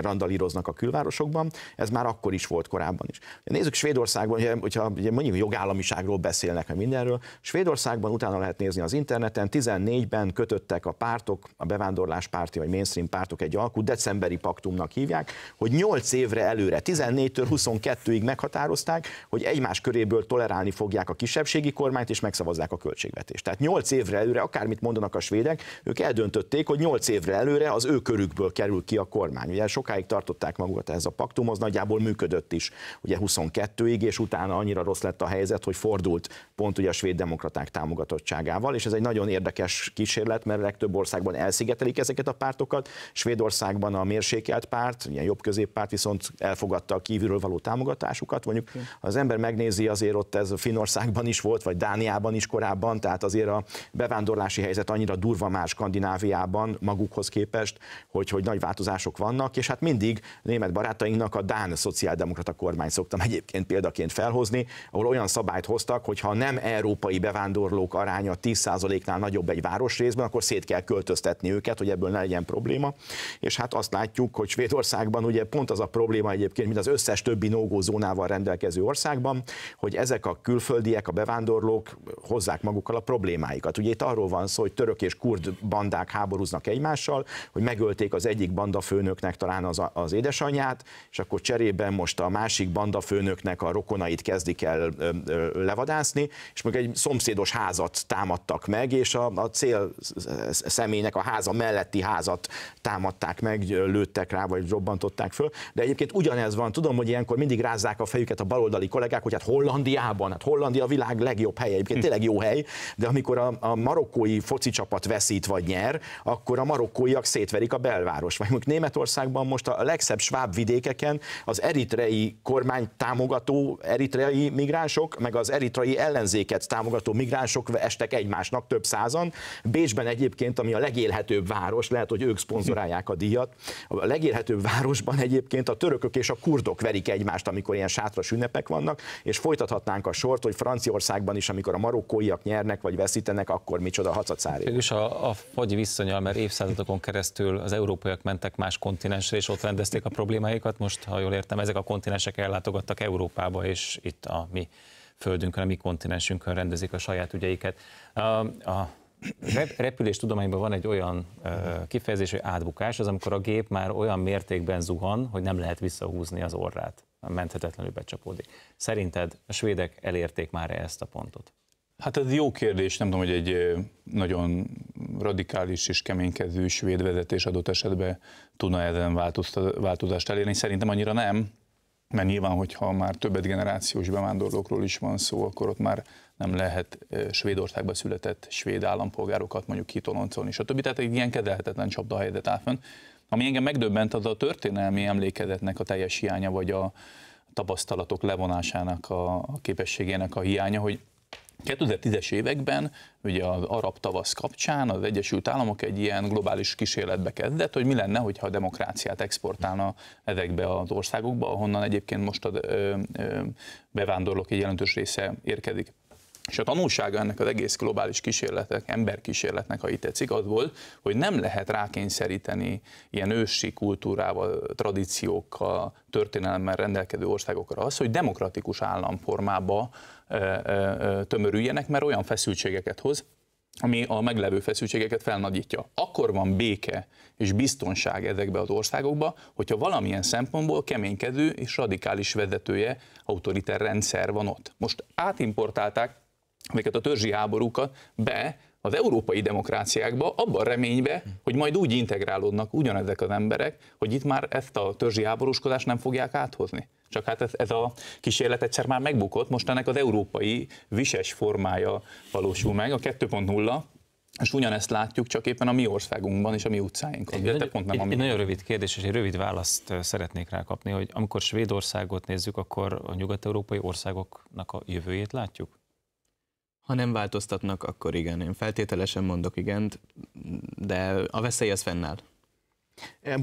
randalíroznak a külvárosokban. Ez már akkor is volt korábban is. Nézzük Svédországban, ugye, hogyha ugye mondjuk jogállamiságról beszélnek, meg mindenről, Svédországban utána lehet nézni az interneten, 14-ben kötöttek a pártok, a bevándorlás párti vagy mainstream pártok egy alkú, decemberi paktumnak hívják, hogy 8 évre előre, 14-től 22-ig meghatározták, hogy egymás köréből tolerálni fogják a kisebbségi kormányt, és megszavazzák a költségvetést. Tehát 8 évre előre, akármit mondanak a svédek, ők eldöntötték, hogy 8 évre előre az ő körükből kerül ki a kormány. Ugye sokáig tartották magukat ez a paktum, az nagyjából működött is, ugye 22-ig, és utána annyira rossz lett a helyzet, hogy fordult pont ugye a svéd demokraták támogatottságával, és ez egy nagyon érdekes kísérlet, mert legtöbb országban elszigetelik ezeket a pártokat. Svédországban a mérsékelt párt, ilyen jobb középpárt viszont elfogadta a kívülről való támogatásukat. Mondjuk az ember megnézi azért ott ez a Finnországban is volt, vagy Dániában is korábban, tehát azért a bevándorlási helyzet annyira durva más Skandináviában magukhoz képest, hogy, hogy nagy változások vannak, és hát mindig német barátainknak a Dán szociáldemokrata kormány szoktam egyébként példaként felhozni, ahol olyan szabályt hoztak, hogy ha nem európai bevándorlók aránya 10%-nál nagyobb egy városrészben, akkor szét kell költöztetni őket, hogy ebből ne legyen probléma. És hát azt látjuk, hogy Svédországban ugye pont az a probléma egyébként, mint az összes többi nógózónával rendelkező országban, hogy ezek a kül külföldiek, a bevándorlók hozzák magukkal a problémáikat. Ugye itt arról van szó, hogy török és kurd bandák háborúznak egymással, hogy megölték az egyik banda főnöknek talán az, az édesanyját, és akkor cserében most a másik banda főnöknek a rokonait kezdik el ö, ö, levadászni, és meg egy szomszédos házat támadtak meg, és a, a cél személynek a háza melletti házat támadták meg, lőttek rá, vagy robbantották föl. De egyébként ugyanez van, tudom, hogy ilyenkor mindig rázzák a fejüket a baloldali kollégák, hogy hát Hollandiában, hát Hollandia a világ legjobb helye, egyébként hm. tényleg jó hely, de amikor a, a marokkói foci csapat veszít vagy nyer, akkor a marokkóiak szétverik a belváros. Vagy mondjuk Németországban most a legszebb sváb vidékeken az eritrei kormány támogató eritrei migránsok, meg az eritrei ellenzéket támogató migránsok estek egymásnak több százan. Bécsben egyébként, ami a legélhetőbb város, lehet, hogy ők szponzorálják a díjat, a legélhetőbb városban egyébként a törökök és a kurdok verik egymást, amikor ilyen sátras ünnepek vannak, és folytathatnánk a sor volt, hogy Franciaországban is, amikor a marokkóiak nyernek vagy veszítenek, akkor micsoda hacacári. Mégis a, a fagy viszonya, mert évszázadokon keresztül az európaiak mentek más kontinensre, és ott rendezték a problémáikat. Most, ha jól értem, ezek a kontinensek ellátogattak Európába, és itt a mi földünkön, a mi kontinensünkön rendezik a saját ügyeiket. A, a repülés tudományban van egy olyan kifejezés, hogy átbukás, az amikor a gép már olyan mértékben zuhan, hogy nem lehet visszahúzni az orrát menthetetlenül becsapódik. Szerinted a svédek elérték már -e ezt a pontot? Hát ez jó kérdés, nem tudom, hogy egy nagyon radikális és keménykező svéd vezetés adott esetben tudna ezen változást elérni. Szerintem annyira nem, mert nyilván, hogyha már többet generációs bevándorlókról is van szó, akkor ott már nem lehet Svédországba született svéd állampolgárokat mondjuk kitoloncolni, stb. Tehát egy ilyen kezelhetetlen csapdahelyzet áll fönn. Ami engem megdöbbent, az a történelmi emlékezetnek a teljes hiánya, vagy a tapasztalatok levonásának a, képességének a hiánya, hogy 2010-es években, ugye az arab tavasz kapcsán az Egyesült Államok egy ilyen globális kísérletbe kezdett, hogy mi lenne, hogyha a demokráciát exportálna ezekbe az országokba, ahonnan egyébként most a bevándorlók egy jelentős része érkezik. És a tanulsága ennek az egész globális kísérletek, emberkísérletnek, ha itt tetszik, az volt, hogy nem lehet rákényszeríteni ilyen ősi kultúrával, tradíciókkal, történelemmel rendelkező országokra az, hogy demokratikus államformába tömörüljenek, mert olyan feszültségeket hoz, ami a meglevő feszültségeket felnagyítja. Akkor van béke és biztonság ezekbe az országokba, hogyha valamilyen szempontból keménykedő és radikális vezetője, autoriter rendszer van ott. Most átimportálták amiket a törzsi háborúkat be az európai demokráciákba, abban reménybe, hogy majd úgy integrálódnak ugyanezek az emberek, hogy itt már ezt a törzsi háborúskodást nem fogják áthozni. Csak hát ez, ez a kísérlet egyszer már megbukott, most ennek az európai vises formája valósul meg, a 2.0, és ugyanezt látjuk csak éppen a mi országunkban és a mi utcáinkon. Egy, nagy, pont nem egy, mi. egy nagyon rövid kérdés, és egy rövid választ szeretnék rákapni, hogy amikor Svédországot nézzük, akkor a nyugat-európai országoknak a jövőjét látjuk? Ha nem változtatnak, akkor igen. Én feltételesen mondok igent, de a veszély az fennáll.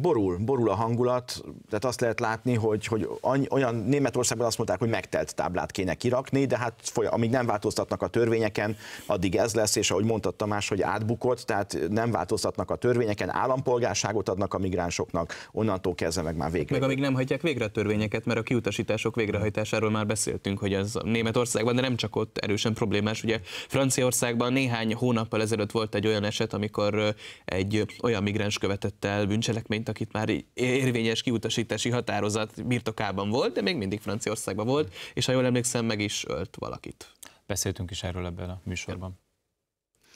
Borul, borul a hangulat, tehát azt lehet látni, hogy, hogy olyan Németországban azt mondták, hogy megtelt táblát kéne kirakni, de hát amíg nem változtatnak a törvényeken, addig ez lesz, és ahogy mondta Tamás, hogy átbukott, tehát nem változtatnak a törvényeken, állampolgárságot adnak a migránsoknak, onnantól kezdve meg már végre. Meg amíg nem hagyják végre a törvényeket, mert a kiutasítások végrehajtásáról már beszéltünk, hogy az Németországban, de nem csak ott erősen problémás. Ugye Franciaországban néhány hónappal ezelőtt volt egy olyan eset, amikor egy olyan migráns követett el bűncselekményt, mint akit már érvényes kiutasítási határozat birtokában volt, de még mindig Franciaországban volt, és ha jól emlékszem, meg is ölt valakit. Beszéltünk is erről ebben a műsorban.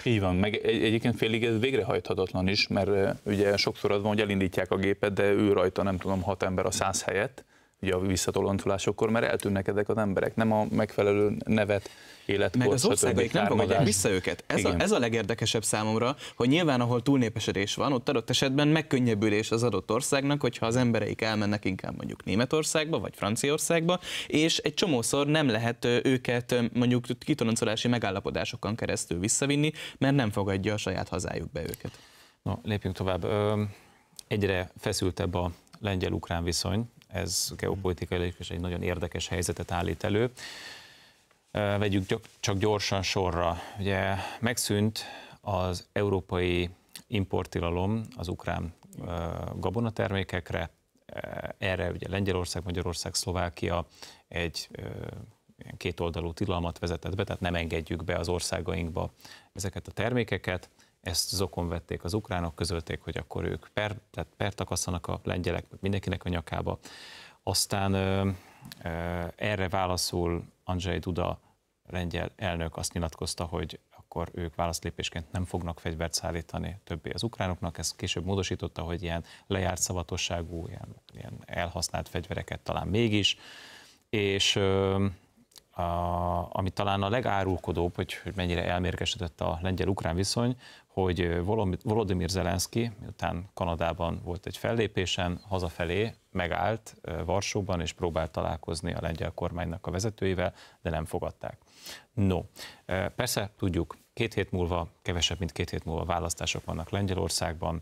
Így van, meg egy, egyébként félig ez végrehajthatatlan is, mert ugye sokszor az van, hogy elindítják a gépet, de ő rajta nem tudom, hat ember a száz helyett, ugye a visszatolontulásokkor, mert eltűnnek ezek az emberek, nem a megfelelő nevet életkor. Meg az országaik nem fogadják vissza őket. Ez a, ez a legérdekesebb számomra, hogy nyilván, ahol túlnépesedés van, ott adott esetben megkönnyebbülés az adott országnak, hogyha az embereik elmennek inkább mondjuk Németországba vagy Franciaországba, és egy csomószor nem lehet őket mondjuk kitoloncolási megállapodásokon keresztül visszavinni, mert nem fogadja a saját hazájuk be őket. Na, lépjünk tovább. Egyre feszültebb a lengyel-ukrán viszony, ez geopolitikai és egy nagyon érdekes helyzetet állít elő. Vegyük csak gyorsan sorra. Ugye megszűnt az európai importtilalom az ukrán gabonatermékekre, erre ugye Lengyelország, Magyarország, Szlovákia egy kétoldalú tilalmat vezetett be, tehát nem engedjük be az országainkba ezeket a termékeket. Ezt zokon vették az ukránok, közölték, hogy akkor ők per, tehát pertakasszanak a lengyelek, mindenkinek a nyakába. Aztán erre válaszul Andrzej Duda lengyel elnök azt nyilatkozta, hogy akkor ők válaszlépésként nem fognak fegyvert szállítani többé az ukránoknak. Ezt később módosította, hogy ilyen lejárt szavatosságú, ilyen, ilyen elhasznált fegyvereket talán mégis. És a, ami talán a legárulkodóbb, hogy, hogy mennyire elmérgesedett a lengyel-ukrán viszony, hogy Volodymyr Zelenszky, miután Kanadában volt egy fellépésen, hazafelé megállt Varsóban, és próbált találkozni a lengyel kormánynak a vezetőivel, de nem fogadták. No, persze tudjuk, két hét múlva, kevesebb, mint két hét múlva választások vannak Lengyelországban,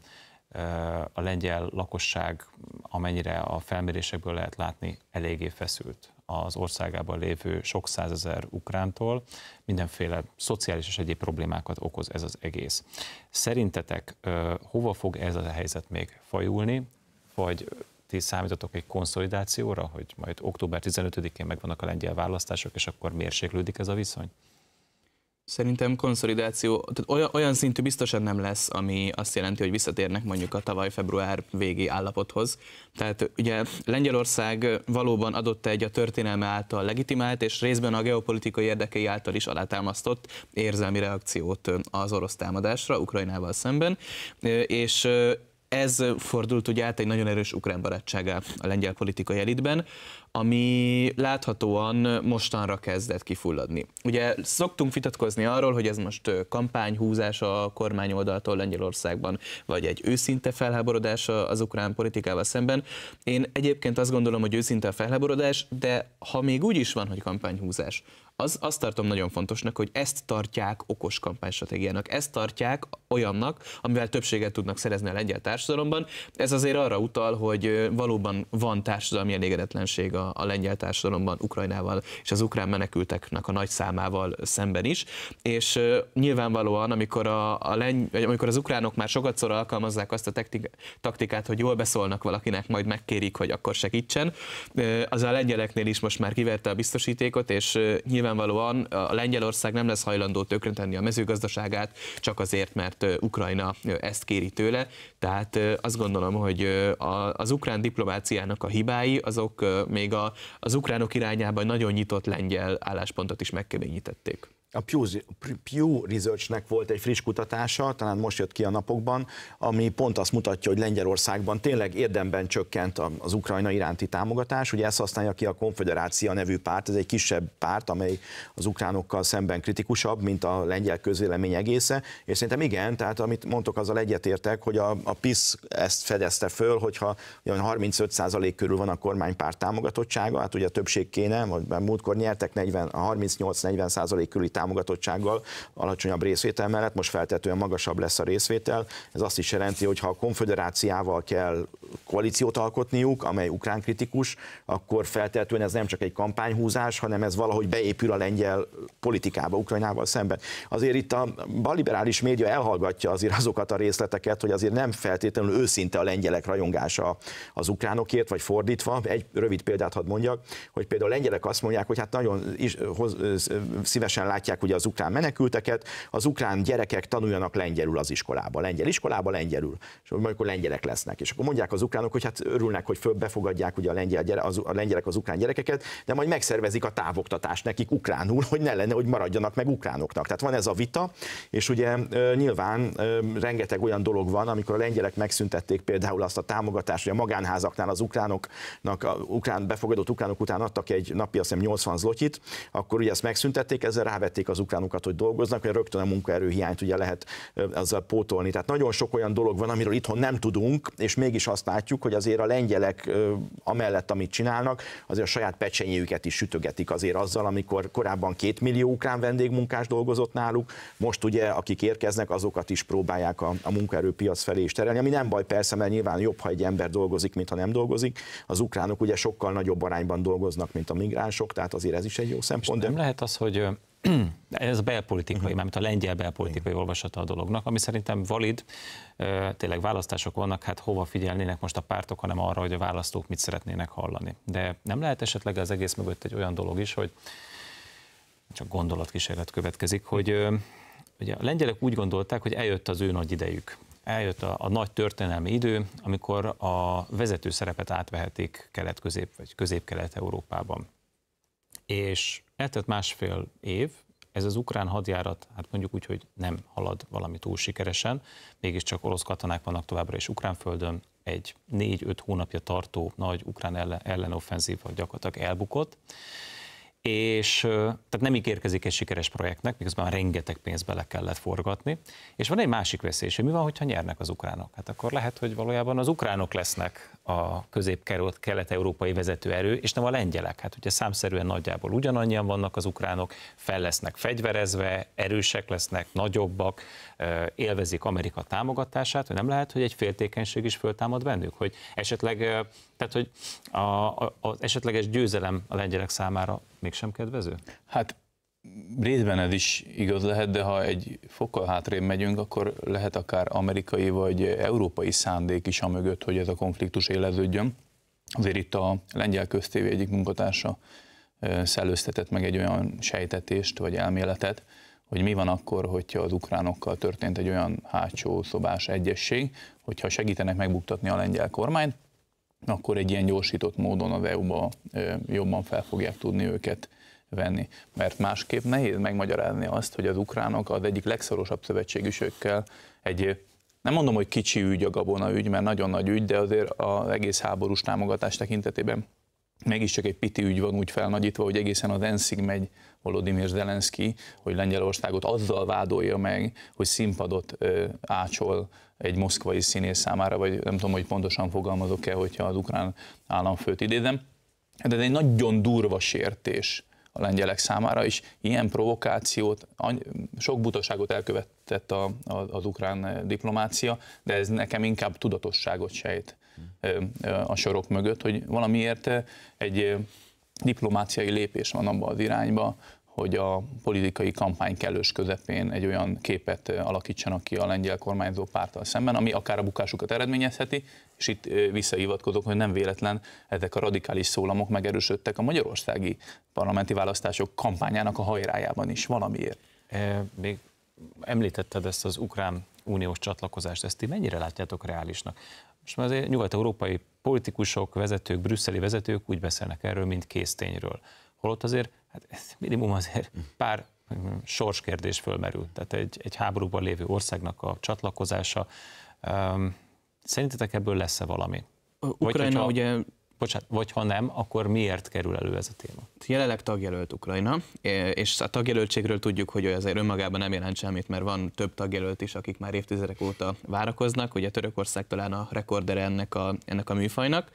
a lengyel lakosság, amennyire a felmérésekből lehet látni, eléggé feszült az országában lévő sok százezer ukrántól. Mindenféle szociális és egyéb problémákat okoz ez az egész. Szerintetek hova fog ez a helyzet még fajulni, vagy ti számítatok egy konszolidációra, hogy majd október 15-én megvannak a lengyel választások, és akkor mérséklődik ez a viszony? Szerintem konszolidáció, tehát olyan, olyan szintű biztosan nem lesz, ami azt jelenti, hogy visszatérnek mondjuk a tavaly február végi állapothoz. Tehát ugye Lengyelország valóban adott egy a történelme által legitimált, és részben a geopolitikai érdekei által is alátámasztott érzelmi reakciót az orosz támadásra Ukrajnával szemben, és ez fordult ugye át egy nagyon erős ukrán barátságá a lengyel politikai elitben, ami láthatóan mostanra kezdett kifulladni. Ugye szoktunk vitatkozni arról, hogy ez most kampányhúzás a kormány oldaltól Lengyelországban, vagy egy őszinte felháborodás az ukrán politikával szemben. Én egyébként azt gondolom, hogy őszinte a felháborodás, de ha még úgy is van, hogy kampányhúzás, az, azt tartom nagyon fontosnak, hogy ezt tartják okos kampánystratégiának, ezt tartják olyannak, amivel többséget tudnak szerezni a lengyel társadalomban. Ez azért arra utal, hogy valóban van társadalmi elégedetlenség a, a lengyel társadalomban, Ukrajnával és az ukrán menekülteknek a nagy számával szemben is, és uh, nyilvánvalóan, amikor, a, a lengy, amikor az ukránok már sokatszor alkalmazzák azt a taktikát, hogy jól beszólnak valakinek, majd megkérik, hogy akkor segítsen, uh, az a lengyeleknél is most már kiverte a biztosítékot, és uh, nyilván nyilvánvalóan a Lengyelország nem lesz hajlandó tönkretenni a mezőgazdaságát, csak azért, mert Ukrajna ezt kéri tőle. Tehát azt gondolom, hogy az ukrán diplomáciának a hibái, azok még az ukránok irányában nagyon nyitott lengyel álláspontot is megkeményítették. A Pew, Pew Researchnek volt egy friss kutatása, talán most jött ki a napokban, ami pont azt mutatja, hogy Lengyelországban tényleg érdemben csökkent az Ukrajna iránti támogatás. Ugye ezt használja ki a Konfederácia nevű párt, ez egy kisebb párt, amely az ukránokkal szemben kritikusabb, mint a lengyel közvélemény egésze. És szerintem igen, tehát amit mondtok, azzal egyetértek, hogy a, a PISZ ezt fedezte föl, hogyha olyan 35% körül van a kormánypárt támogatottsága, hát ugye a többség kéne, vagy múltkor nyertek 40, 38-40% körüli támogatottsággal alacsonyabb részvétel mellett, most feltetően magasabb lesz a részvétel. Ez azt is jelenti, hogy ha a konfederáciával kell koalíciót alkotniuk, amely ukrán kritikus, akkor feltetően ez nem csak egy kampányhúzás, hanem ez valahogy beépül a lengyel politikába Ukrajnával szemben. Azért itt a baliberális média elhallgatja azért azokat a részleteket, hogy azért nem feltétlenül őszinte a lengyelek rajongása az ukránokért, vagy fordítva. Egy rövid példát hadd mondjak, hogy például a lengyelek azt mondják, hogy hát nagyon is, hoz, szívesen látják látják ugye az ukrán menekülteket, az ukrán gyerekek tanuljanak lengyelül az iskolába, lengyel iskolába, lengyelül, és majd akkor lengyelek lesznek. És akkor mondják az ukránok, hogy hát örülnek, hogy befogadják ugye a, lengyel gyere, az, a lengyelek az ukrán gyerekeket, de majd megszervezik a távoktatást nekik ukránul, hogy ne lenne, hogy maradjanak meg ukránoknak. Tehát van ez a vita, és ugye nyilván rengeteg olyan dolog van, amikor a lengyelek megszüntették például azt a támogatást, hogy a magánházaknál az ukránoknak, a ukrán befogadott ukránok után adtak egy napi azt hiszem 80 zlotyit, akkor ugye ezt megszüntették, ezzel rávették rávették az ukránokat, hogy dolgoznak, hogy rögtön a munkaerőhiányt ugye lehet ezzel pótolni. Tehát nagyon sok olyan dolog van, amiről itthon nem tudunk, és mégis azt látjuk, hogy azért a lengyelek amellett, amit csinálnak, azért a saját pecsenyéjüket is sütögetik azért azzal, amikor korábban két millió ukrán vendégmunkás dolgozott náluk, most ugye akik érkeznek, azokat is próbálják a, a munkaerőpiac felé is terelni, ami nem baj persze, mert nyilván jobb, ha egy ember dolgozik, mint ha nem dolgozik. Az ukránok ugye sokkal nagyobb arányban dolgoznak, mint a migránsok, tehát azért ez is egy jó szempont. És nem lehet az, hogy ez a belpolitikai, uh-huh. mármint a lengyel belpolitikai Igen. olvasata a dolognak, ami szerintem valid, tényleg választások vannak, hát hova figyelnének most a pártok, hanem arra, hogy a választók mit szeretnének hallani. De nem lehet esetleg az egész mögött egy olyan dolog is, hogy csak gondolatkísérlet következik, hogy ugye a lengyelek úgy gondolták, hogy eljött az ő nagy idejük. Eljött a, a nagy történelmi idő, amikor a vezető szerepet átvehetik kelet-közép vagy közép-kelet-európában. És eltelt másfél év, ez az ukrán hadjárat, hát mondjuk úgy, hogy nem halad valami túl sikeresen, mégiscsak orosz katonák vannak továbbra is ukrán földön, egy négy-öt hónapja tartó nagy ukrán ellen, ellenoffenzíva gyakorlatilag elbukott, és tehát nem ígérkezik egy sikeres projektnek, miközben már rengeteg pénzt bele kellett forgatni, és van egy másik veszély, hogy mi van, hogyha nyernek az ukránok? Hát akkor lehet, hogy valójában az ukránok lesznek a közép-kelet-európai vezető erő, és nem a lengyelek. Hát ugye számszerűen nagyjából ugyanannyian vannak az ukránok, fel lesznek fegyverezve, erősek lesznek, nagyobbak, élvezik Amerika támogatását, hogy nem lehet, hogy egy féltékenység is föltámad bennük, hogy esetleg, tehát hogy a, a, az esetleges győzelem a lengyelek számára mégsem kedvező? Hát részben ez is igaz lehet, de ha egy fokkal hátrébb megyünk, akkor lehet akár amerikai vagy európai szándék is mögött, hogy ez a konfliktus éleződjön. Azért itt a lengyel köztévé egyik munkatársa szellőztetett meg egy olyan sejtetést vagy elméletet, hogy mi van akkor, hogyha az ukránokkal történt egy olyan hátsó szobás egyesség, hogyha segítenek megbuktatni a lengyel kormányt, akkor egy ilyen gyorsított módon az EU-ba jobban fel fogják tudni őket venni. Mert másképp nehéz megmagyarázni azt, hogy az ukránok az egyik legszorosabb szövetségűsökkel egy nem mondom, hogy kicsi ügy a gabona ügy, mert nagyon nagy ügy, de azért az egész háborús támogatás tekintetében mégiscsak egy piti ügy van úgy felnagyítva, hogy egészen az enszig megy Volodymyr Zelenszky, hogy Lengyelországot azzal vádolja meg, hogy színpadot ö, ácsol egy moszkvai színész számára, vagy nem tudom, hogy pontosan fogalmazok-e, hogyha az ukrán államfőt idézem. De hát ez egy nagyon durva sértés a lengyelek számára, és ilyen provokációt, sok butaságot elkövetett a, a, az ukrán diplomácia, de ez nekem inkább tudatosságot sejt a sorok mögött, hogy valamiért egy diplomáciai lépés van abba az irányba, hogy a politikai kampány kellős közepén egy olyan képet alakítsanak ki a lengyel kormányzó pártal szemben, ami akár a bukásukat eredményezheti, és itt visszahivatkozok, hogy nem véletlen ezek a radikális szólamok megerősödtek a magyarországi parlamenti választások kampányának a hajrájában is valamiért. E, még említetted ezt az ukrán uniós csatlakozást, ezt ti mennyire látjátok reálisnak? Most már azért nyugat-európai politikusok, vezetők, brüsszeli vezetők úgy beszélnek erről, mint késztényről. Holott azért hát ez minimum azért pár mm, sorskérdés fölmerül. Tehát egy, egy háborúban lévő országnak a csatlakozása. Um, szerintetek ebből lesz-e valami? Ukrajna vagy, hogyha, ugye... Bocsánat, vagy ha nem, akkor miért kerül elő ez a téma? Jelenleg tagjelölt Ukrajna, és a tagjelöltségről tudjuk, hogy azért önmagában nem jelent semmit, mert van több tagjelölt is, akik már évtizedek óta várakoznak. Ugye Törökország talán a rekordere ennek a, ennek a műfajnak.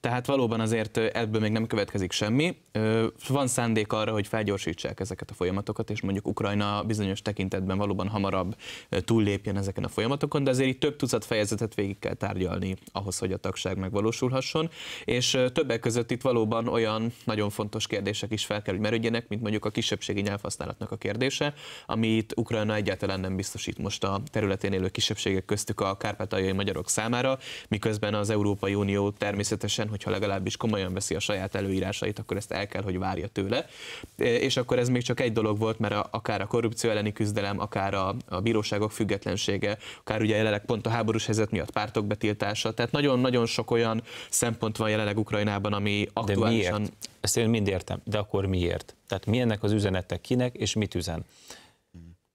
Tehát valóban azért ebből még nem következik semmi. Van szándék arra, hogy felgyorsítsák ezeket a folyamatokat, és mondjuk Ukrajna bizonyos tekintetben valóban hamarabb túllépjen ezeken a folyamatokon, de azért itt több tucat fejezetet végig kell tárgyalni ahhoz, hogy a tagság megvalósulhasson, és többek között itt valóban olyan nagyon fontos kérdések is fel kell, hogy merüljenek, mint mondjuk a kisebbségi nyelvhasználatnak a kérdése, amit Ukrajna egyáltalán nem biztosít most a területén élő kisebbségek köztük a kárpátaljai magyarok számára, miközben az Európai Unió természetesen, hogyha legalábbis komolyan veszi a saját előírásait, akkor ezt el kell, hogy várja tőle. E, és akkor ez még csak egy dolog volt, mert a, akár a korrupció elleni küzdelem, akár a, a bíróságok függetlensége, akár ugye jelenleg pont a háborús helyzet miatt pártok betiltása, tehát nagyon-nagyon sok olyan szempont van jelenleg Ukrajnában, ami aktuálisan... De miért? Ezt én mind értem, de akkor miért? Tehát milyennek az üzenete kinek és mit üzen?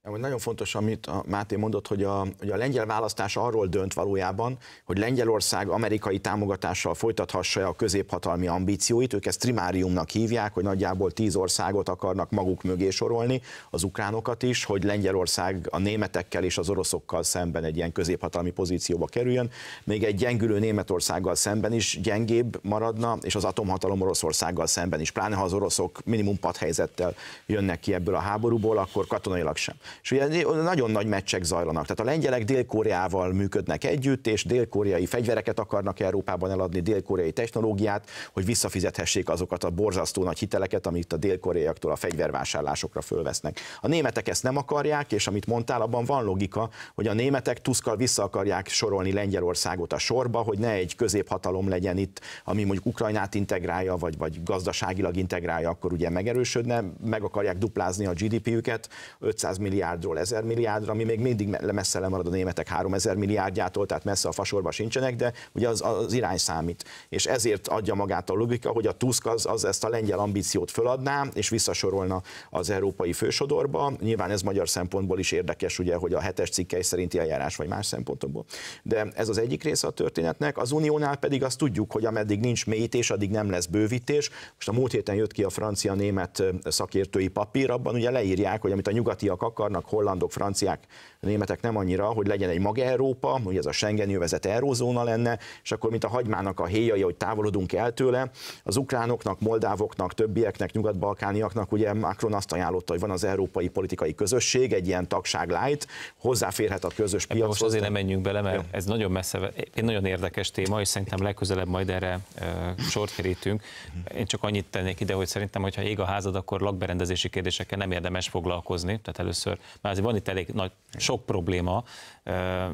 Amúgy nagyon fontos, amit a Máté mondott, hogy a, hogy a lengyel választás arról dönt valójában, hogy Lengyelország amerikai támogatással folytathassa a középhatalmi ambícióit. Ők ezt trimáriumnak hívják, hogy nagyjából tíz országot akarnak maguk mögé sorolni, az ukránokat is, hogy Lengyelország a németekkel és az oroszokkal szemben egy ilyen középhatalmi pozícióba kerüljön. Még egy gyengülő Németországgal szemben is gyengébb maradna, és az atomhatalom Oroszországgal szemben is. Pláne ha az oroszok minimum helyzettel jönnek ki ebből a háborúból, akkor katonailag sem. És ugye nagyon nagy meccsek zajlanak. Tehát a lengyelek Dél-Koreával működnek együtt, és dél-koreai fegyvereket akarnak Európában eladni, dél-koreai technológiát, hogy visszafizethessék azokat a borzasztó nagy hiteleket, amit a dél-koreaiaktól a fegyvervásárlásokra fölvesznek. A németek ezt nem akarják, és amit mondtál, abban van logika, hogy a németek Tuszkal vissza akarják sorolni Lengyelországot a sorba, hogy ne egy középhatalom legyen itt, ami mondjuk Ukrajnát integrálja, vagy, vagy gazdaságilag integrálja, akkor ugye megerősödne, meg akarják duplázni a GDP-üket, 500 milliárd milliárdról 1000 milliárdra, ami még mindig messze lemarad a németek 3000 milliárdjától, tehát messze a fasorba sincsenek, de ugye az, az irány számít. És ezért adja magát a logika, hogy a Tusk az, az ezt a lengyel ambíciót föladná, és visszasorolna az európai fősodorba. Nyilván ez magyar szempontból is érdekes, ugye, hogy a hetes cikkei szerinti eljárás, vagy más szempontokból. De ez az egyik része a történetnek. Az uniónál pedig azt tudjuk, hogy ameddig nincs mélyítés, addig nem lesz bővítés. Most a múlt héten jött ki a francia-német szakértői papír, abban ugye leírják, hogy amit a nyugatiak akarnak, akarnak hollandok, franciák, németek nem annyira, hogy legyen egy maga Európa, hogy ez a Schengen jövezet eurózóna lenne, és akkor mint a hagymának a héjai, hogy távolodunk el tőle, az ukránoknak, moldávoknak, többieknek, nyugat-balkániaknak ugye Macron azt ajánlotta, hogy van az európai politikai közösség, egy ilyen tagság light, hozzáférhet a közös piachoz. Most azért nem menjünk bele, mert Jó. ez nagyon messze, egy nagyon érdekes téma, és szerintem legközelebb majd erre sort kerítünk. Én csak annyit tennék ide, hogy szerintem, hogyha ég a házad, akkor lakberendezési kérdésekkel nem érdemes foglalkozni, tehát először először, mert azért van itt elég nagy, sok probléma,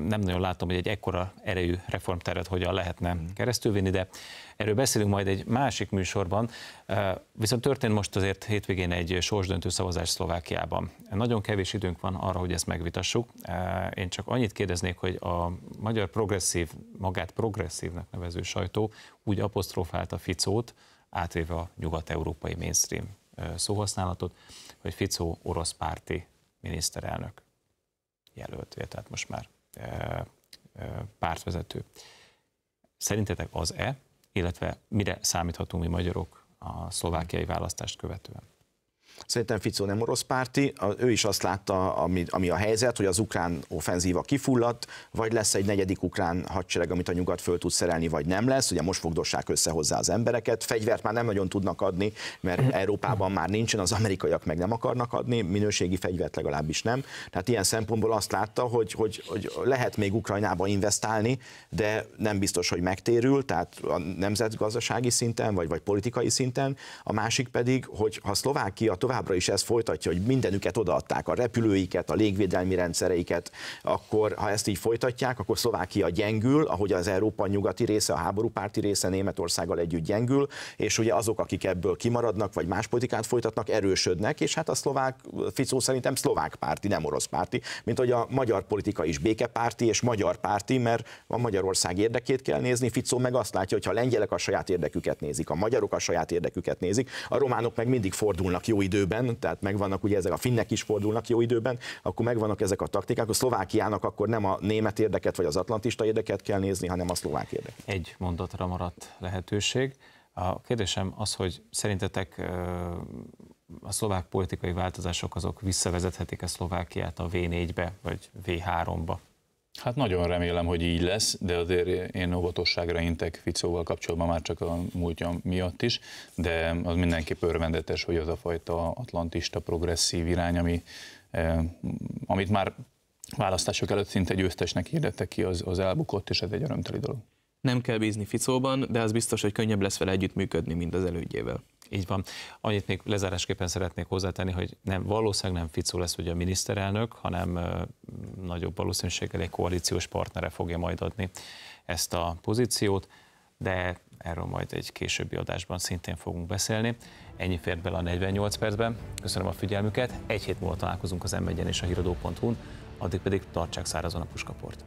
nem nagyon látom, hogy egy ekkora erejű reformtervet hogyan lehetne hmm. keresztülvinni, de erről beszélünk majd egy másik műsorban, viszont történt most azért hétvégén egy sorsdöntő szavazás Szlovákiában. Nagyon kevés időnk van arra, hogy ezt megvitassuk. Én csak annyit kérdeznék, hogy a magyar progresszív, magát progresszívnek nevező sajtó úgy apostrofált a Ficót, átvéve a nyugat-európai mainstream szóhasználatot, hogy Ficó orosz párti miniszterelnök jelöltője, tehát most már pártvezető. Szerintetek az-e, illetve mire számíthatunk mi magyarok a szlovákiai választást követően? Szerintem Ficó nem orosz párti, ő is azt látta, ami, ami a helyzet, hogy az ukrán offenzíva kifulladt, vagy lesz egy negyedik ukrán hadsereg, amit a nyugat föl tud szerelni, vagy nem lesz. Ugye most fogdossák össze hozzá az embereket, fegyvert már nem nagyon tudnak adni, mert mhm. Európában már nincsen, az amerikaiak meg nem akarnak adni, minőségi fegyvert legalábbis nem. Tehát ilyen szempontból azt látta, hogy, hogy, hogy lehet még Ukrajnába investálni, de nem biztos, hogy megtérül, tehát a nemzetgazdasági szinten, vagy, vagy politikai szinten. A másik pedig, hogy ha Szlovákia tovább továbbra is ez folytatja, hogy mindenüket odaadták, a repülőiket, a légvédelmi rendszereiket, akkor ha ezt így folytatják, akkor Szlovákia gyengül, ahogy az Európa nyugati része, a háborúpárti része Németországgal együtt gyengül, és ugye azok, akik ebből kimaradnak, vagy más politikát folytatnak, erősödnek, és hát a szlovák, Ficó szerintem szlovák párti, nem orosz párti, mint hogy a magyar politika is békepárti és magyar párti, mert a Magyarország érdekét kell nézni, Ficó meg azt látja, hogy ha lengyelek a saját érdeküket nézik, a magyarok a saját érdeküket nézik, a románok meg mindig fordulnak jó idő időben, tehát megvannak ugye ezek a finnek is fordulnak jó időben, akkor megvannak ezek a taktikák, a Szlovákiának akkor nem a német érdeket vagy az atlantista érdeket kell nézni, hanem a szlovák érdeket. Egy mondatra maradt lehetőség. A kérdésem az, hogy szerintetek a szlovák politikai változások azok visszavezethetik-e Szlovákiát a V4-be vagy V3-ba? Hát nagyon remélem, hogy így lesz, de azért én óvatosságra intek Ficóval kapcsolatban már csak a múltja miatt is, de az mindenképp örvendetes, hogy az a fajta atlantista, progresszív irány, ami, eh, amit már választások előtt szinte győztesnek hirdettek ki, az, az elbukott, és ez egy örömteli dolog. Nem kell bízni Ficóban, de az biztos, hogy könnyebb lesz vele együttműködni, mint az elődjével. Így van. Annyit még lezárásképpen szeretnék hozzátenni, hogy nem, valószínűleg nem Ficó lesz ugye a miniszterelnök, hanem ö, nagyobb valószínűséggel egy koalíciós partnere fogja majd adni ezt a pozíciót, de erről majd egy későbbi adásban szintén fogunk beszélni. Ennyi fért bele a 48 percben. Köszönöm a figyelmüket. Egy hét múlva találkozunk az m és a híradó.hu-n, addig pedig tartsák szárazon a puskaport.